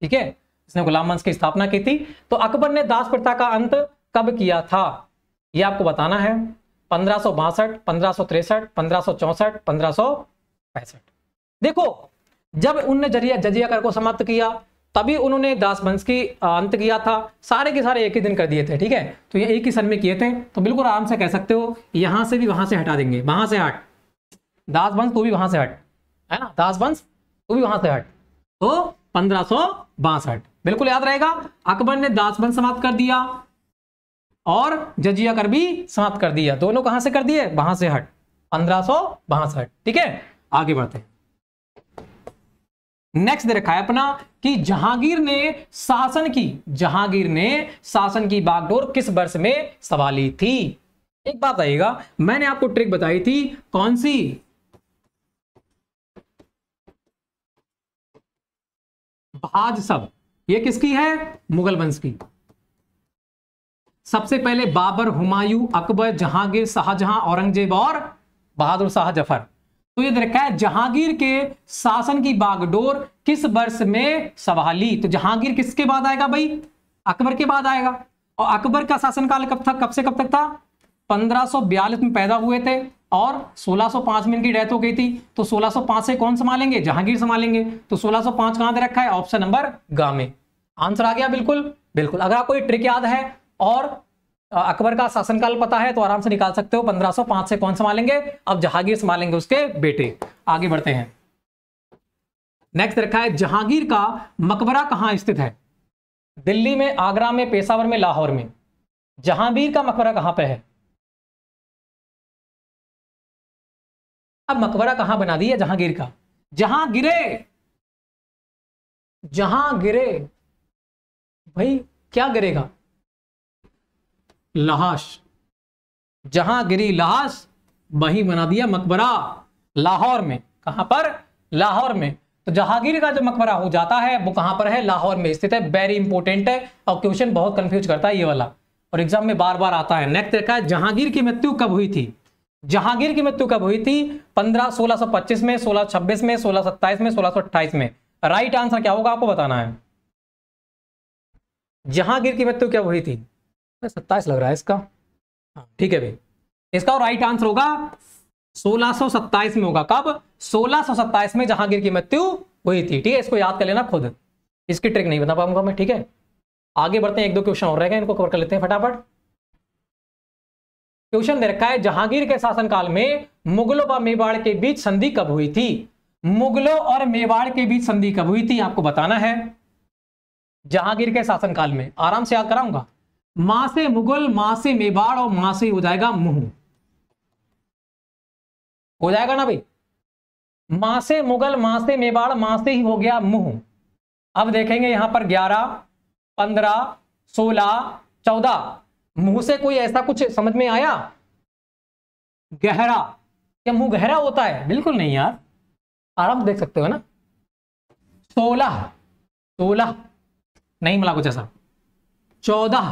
ठीक है इसने गुलाम वंश की स्थापना की थी तो अकबर ने दास प्रथा का अंत कब किया था ये आपको बताना है पंद्रह सौ बासठ पंद्रह सौ तिरसठ पंद्रह सौ चौसठ पंद्रह सौ पैंसठ देखो जब उन जरिया जजिया कर को समाप्त किया तभी उन्होंने दास वंश की अंत किया था सारे के सारे एक ही दिन कर दिए थे ठीक है तो ये एक ही सन में किए थे तो बिल्कुल आराम से कह सकते हो यहां से भी वहां से हटा देंगे वहां से हट दास वंश तू तो भी वहां से हट है ना दास वंश तू तो भी वहां से हट तो पंद्रह बिल्कुल याद रहेगा अकबर ने दास वंश समाप्त कर दिया और जजिया कर भी समाप्त कर दिया दोनों कहां से कर दिए वहां से हट पंद्रह सौ बासठ ठीक है आगे बढ़ते हैं नेक्स्ट दे रखा है अपना कि जहांगीर ने शासन की जहांगीर ने शासन की बागडोर किस वर्ष में संभाली थी एक बात आएगा मैंने आपको ट्रिक बताई थी कौन सी भाज सब ये किसकी है मुगल वंश की सबसे पहले बाबर हुमायूं अकबर जहांगीर शाहजहां औरंगजेब और बहादुर शाह जफर तो ये रखा है जहांगीर के शासन की बागडोर किस वर्ष में संभाली तो जहांगीर किसके बाद आएगा भाई अकबर के बाद आएगा और अकबर का शासनकाल कब था कब से कब तक था 1542 में पैदा हुए थे और 1605 में इनकी डेथ हो गई थी तो 1605 से कौन संभालेंगे जहांगीर संभालेंगे तो 1605 कहां दे रखा है ऑप्शन नंबर गा में आंसर आ गया बिल्कुल बिल्कुल अगर आपको ट्रिक याद है और अकबर का शासनकाल पता है तो आराम से निकाल सकते हो 1505 से कौन संभालेंगे अब जहांगीर संभालेंगे उसके बेटे आगे बढ़ते हैं नेक्स्ट रखा है जहांगीर का मकबरा कहां स्थित है दिल्ली में आगरा में पेशावर में लाहौर में जहांगीर का मकबरा कहां पर है अब मकबरा कहां बना दिया जहांगीर का जहां गिरे जहां गिरे भाई क्या गिरेगा जहां गिरी लहास वही बना दिया मकबरा लाहौर में कहां पर लाहौर में तो जहांगीर का जो मकबरा हो जाता है वो कहां पर है लाहौर में स्थित है वेरी इंपॉर्टेंट है और क्वेश्चन बहुत कंफ्यूज करता है ये वाला और एग्जाम में बार बार आता है नेक्स्ट देखा है जहांगीर की मृत्यु कब हुई थी जहांगीर की मृत्यु कब हुई थी पंद्रह सोलह सो पच्चीस में सोलह छब्बीस में सोलह सत्ताईस में सोलह सो अट्ठाईस में राइट आंसर क्या होगा आपको बताना है जहांगीर की मृत्यु कब हुई थी सत्ताईस लग रहा है इसका ठीक है भाई इसका राइट आंसर होगा सोलह में होगा कब सोलह में जहांगीर की मृत्यु हुई थी ठीक है इसको याद कर लेना खुद इसकी ट्रिक नहीं बता पाऊंगा मैं ठीक है आगे बढ़ते हैं एक दो क्वेश्चन और रहेगा इनको कवर कर लेते हैं फटाफट क्वेश्चन दे रखा है जहांगीर के शासनकाल में मुगलों व मेवाड़ के बीच संधि कब हुई थी मुगलों और मेवाड़ के बीच संधि कब हुई थी आपको बताना है जहांगीर के शासनकाल में आराम से याद कराऊंगा मां से मुगल मां से मेवाड़ और मां से हो जाएगा मुंह हो जाएगा ना भाई मां से मुगल मां से मेवाड़ मां से ही हो गया मुंह अब देखेंगे यहां पर ग्यारह पंद्रह सोलह चौदह मुंह से कोई ऐसा कुछ समझ में आया गहरा क्या मुंह गहरा होता है बिल्कुल नहीं यार आराम देख सकते हो ना सोलह सोलह नहीं मिला कुछ ऐसा चौदह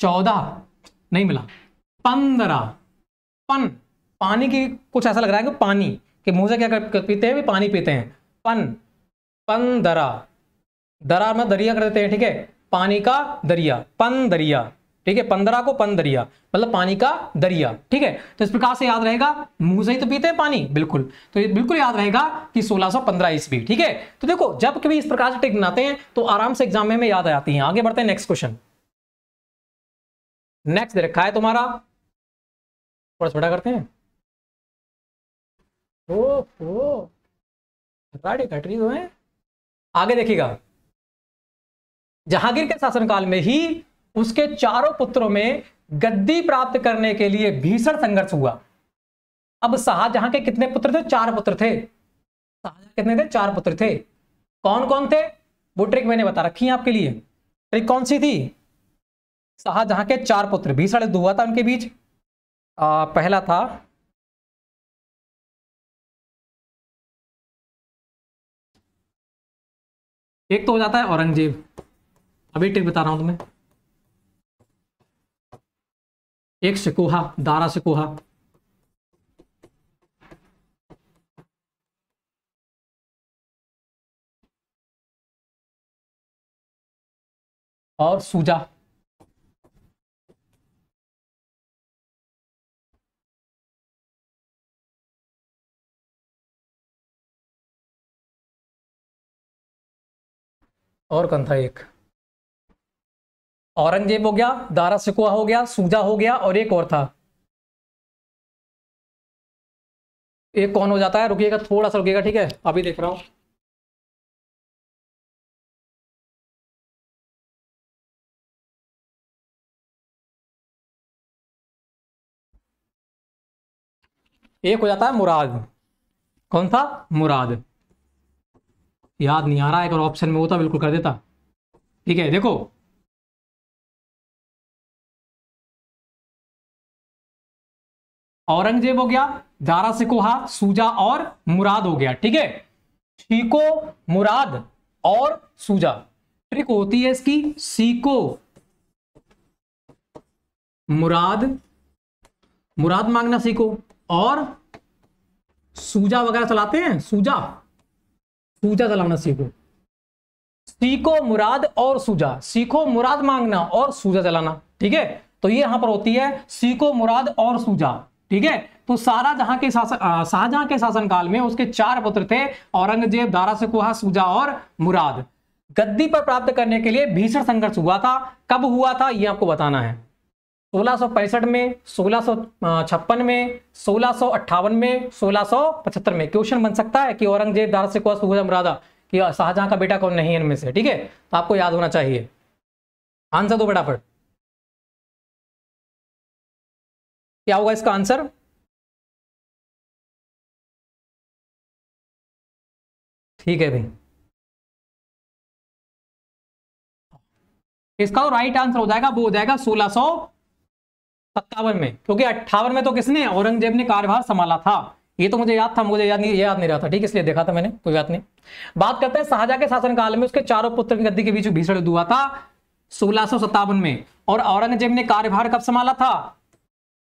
चौदह नहीं मिला पंद्रह पन पानी की कुछ ऐसा लग रहा है कि पानी कि मुंह से क्या कर, कर, पीते हैं भी पानी पीते हैं पन पंदरा दरा में दरिया कर देते हैं ठीक है पानी का दरिया पन दरिया ठीक है पंद्रह को पन दरिया मतलब पानी का दरिया ठीक है तो इस प्रकार से याद रहेगा मुंह से ही तो पीते हैं पानी बिल्कुल तो ये बिल्कुल याद रहेगा कि 1615 ईस्वी ठीक है तो देखो जब कभी इस प्रकार से टिक बनाते हैं तो आराम से एग्जाम में याद आ जाती है आगे बढ़ते हैं नेक्स्ट क्वेश्चन नेक्स्ट दे रखा है तुम्हारा थोड़ा छोटा करते हैं ओ ओ राडे है आगे देखिएगा जहांगीर के शासनकाल में ही उसके चारों पुत्रों में गद्दी प्राप्त करने के लिए भीषण संघर्ष हुआ अब शाहजहां के कितने पुत्र थे चार पुत्र थे शाहजहां कितने थे चार पुत्र थे कौन कौन थे वो ट्रिक मैंने बता रखी है आपके लिए ट्रिक कौन सी थी शाहजहां के चार पुत्र भी युद्ध दुआ था उनके बीच आ, पहला था एक तो हो जाता है औरंगजेब अभी ट्रिक बता रहा हूं तुम्हें एक सिकोहा दारा सिकोहा और सूजा और कौन था एक औरंगजेब हो गया दारा सिकुआ हो गया सूजा हो गया और एक और था एक कौन हो जाता है रुकिएगा थोड़ा सा रुकिएगा ठीक है अभी देख रहा हूं एक हो जाता है मुराद कौन था मुराद याद नहीं आ रहा है अगर ऑप्शन में होता तो बिल्कुल कर देता ठीक है देखो औरंगजेब हो गया दारा कोहा सूजा और मुराद हो गया ठीक है सीको मुराद और सूजा ट्रिक होती है इसकी सीको मुराद मुराद मांगना सीखो और सूजा वगैरह चलाते हैं सूजा सूजा चलाना सीखो सीखो मुराद और सूजा सीखो मुराद मांगना और सूजा चलाना ठीक है तो ये यहां पर होती है सीखो मुराद और सूजा ठीक है तो सारा जहां के शासन शाहजहां के शासनकाल में उसके चार पुत्र थे औरंगजेब दारा कुहा सूजा और मुराद गद्दी पर प्राप्त करने के लिए भीषण संघर्ष हुआ था कब हुआ था यह आपको बताना है सोलह में सोलह में सोलह में सोलह में क्वेश्चन बन सकता है कि औरंगजेब दार से मुरादा कि शाहजहां का बेटा कौन नहीं है इनमें से ठीक है तो आपको याद होना चाहिए आंसर दो बेटा फट क्या होगा इसका आंसर ठीक है भाई इसका राइट आंसर हो जाएगा वो हो जाएगा सोलह सत्तावन में क्योंकि अट्ठावन में तो किसने औरंगजेब ने कार्यभार संभाला था ये तो मुझे याद था मुझे याद नहीं याद नहीं रहा था ठीक इसलिए देखा था मैंने कोई बात नहीं बात करते हैं शाहजहा के शासनकाल में उसके चारों पुत्र की गद्दी के बीच भीषण युद्ध हुआ था सोलह में और औरंगजेब ने कार्यभार कब संभाला था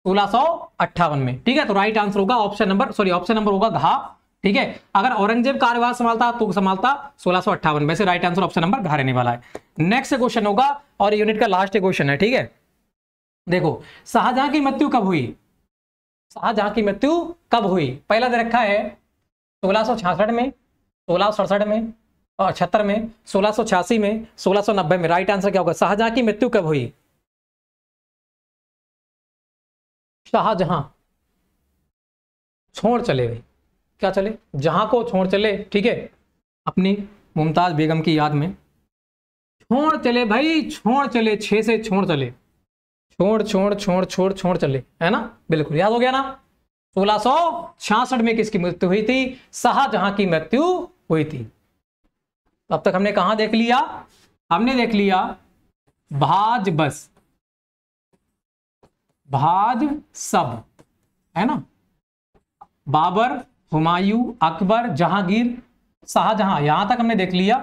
सोलह में ठीक है तो राइट आंसर होगा option number sorry option number होगा घा ठीक है अगर औरंगजेब कार्यभार संभालता तो संभालता सोलह वैसे राइट आंसर ऑप्शन नंबर घा रहने वाला है नेक्स्ट क्वेश्चन होगा और यूनिट का लास्ट क्वेश्चन है ठीक है देखो शाहजहां की मृत्यु कब हुई शाहजहां की मृत्यु कब हुई पहला दे रखा है सोलह में सोलह में और छहत्तर में सोलह में सोलह में राइट आंसर क्या होगा शाहजहां की मृत्यु कब हुई शाहजहां छोड़ चले भाई क्या चले जहां को छोड़ चले ठीक है अपनी मुमताज बेगम की याद में छोड़ चले भाई छोड़ चले छे से छोड़ चले छोड़ छोड़ छोड़ छोड़ छोड़ चले है ना बिल्कुल याद हो गया ना सोलह में किसकी मृत्यु हुई थी शाहजहां की मृत्यु हुई थी अब तक हमने कहा देख लिया हमने देख लिया भाज बस भाज सब है ना बाबर हुमायूं अकबर जहांगीर शाहजहां यहां तक हमने देख लिया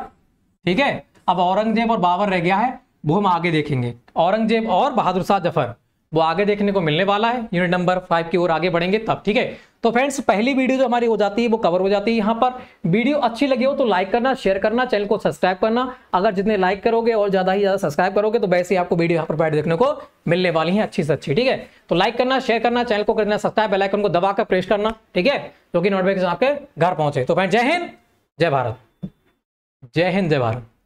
ठीक है अब औरंगजेब और बाबर रह गया है वो हम आगे देखेंगे औरंगजेब और बहादुर शाह जफर वो आगे देखने को मिलने वाला है यूनिट नंबर फाइव की ओर आगे बढ़ेंगे तब ठीक है तो फ्रेंड्स पहली वीडियो जो हमारी हो जाती है वो कवर हो जाती है यहाँ पर वीडियो अच्छी लगी हो तो लाइक करना शेयर करना चैनल को सब्सक्राइब करना अगर जितने लाइक करोगे और ज्यादा ही ज्यादा सब्सक्राइब करोगे तो वैसे ही आपको वीडियो यहाँ पर बैठ देखने को मिलने वाली है अच्छी से अच्छी ठीक है तो लाइक करना शेयर करना चैनल को करना सब्सक्राइब बेलाइकन को दबाकर प्रेस करना ठीक है जो कि नोटिफिकेशन आपके घर पहुंचे तो फ्रेंड जय हिंद जय भारत जय हिंद जय भारत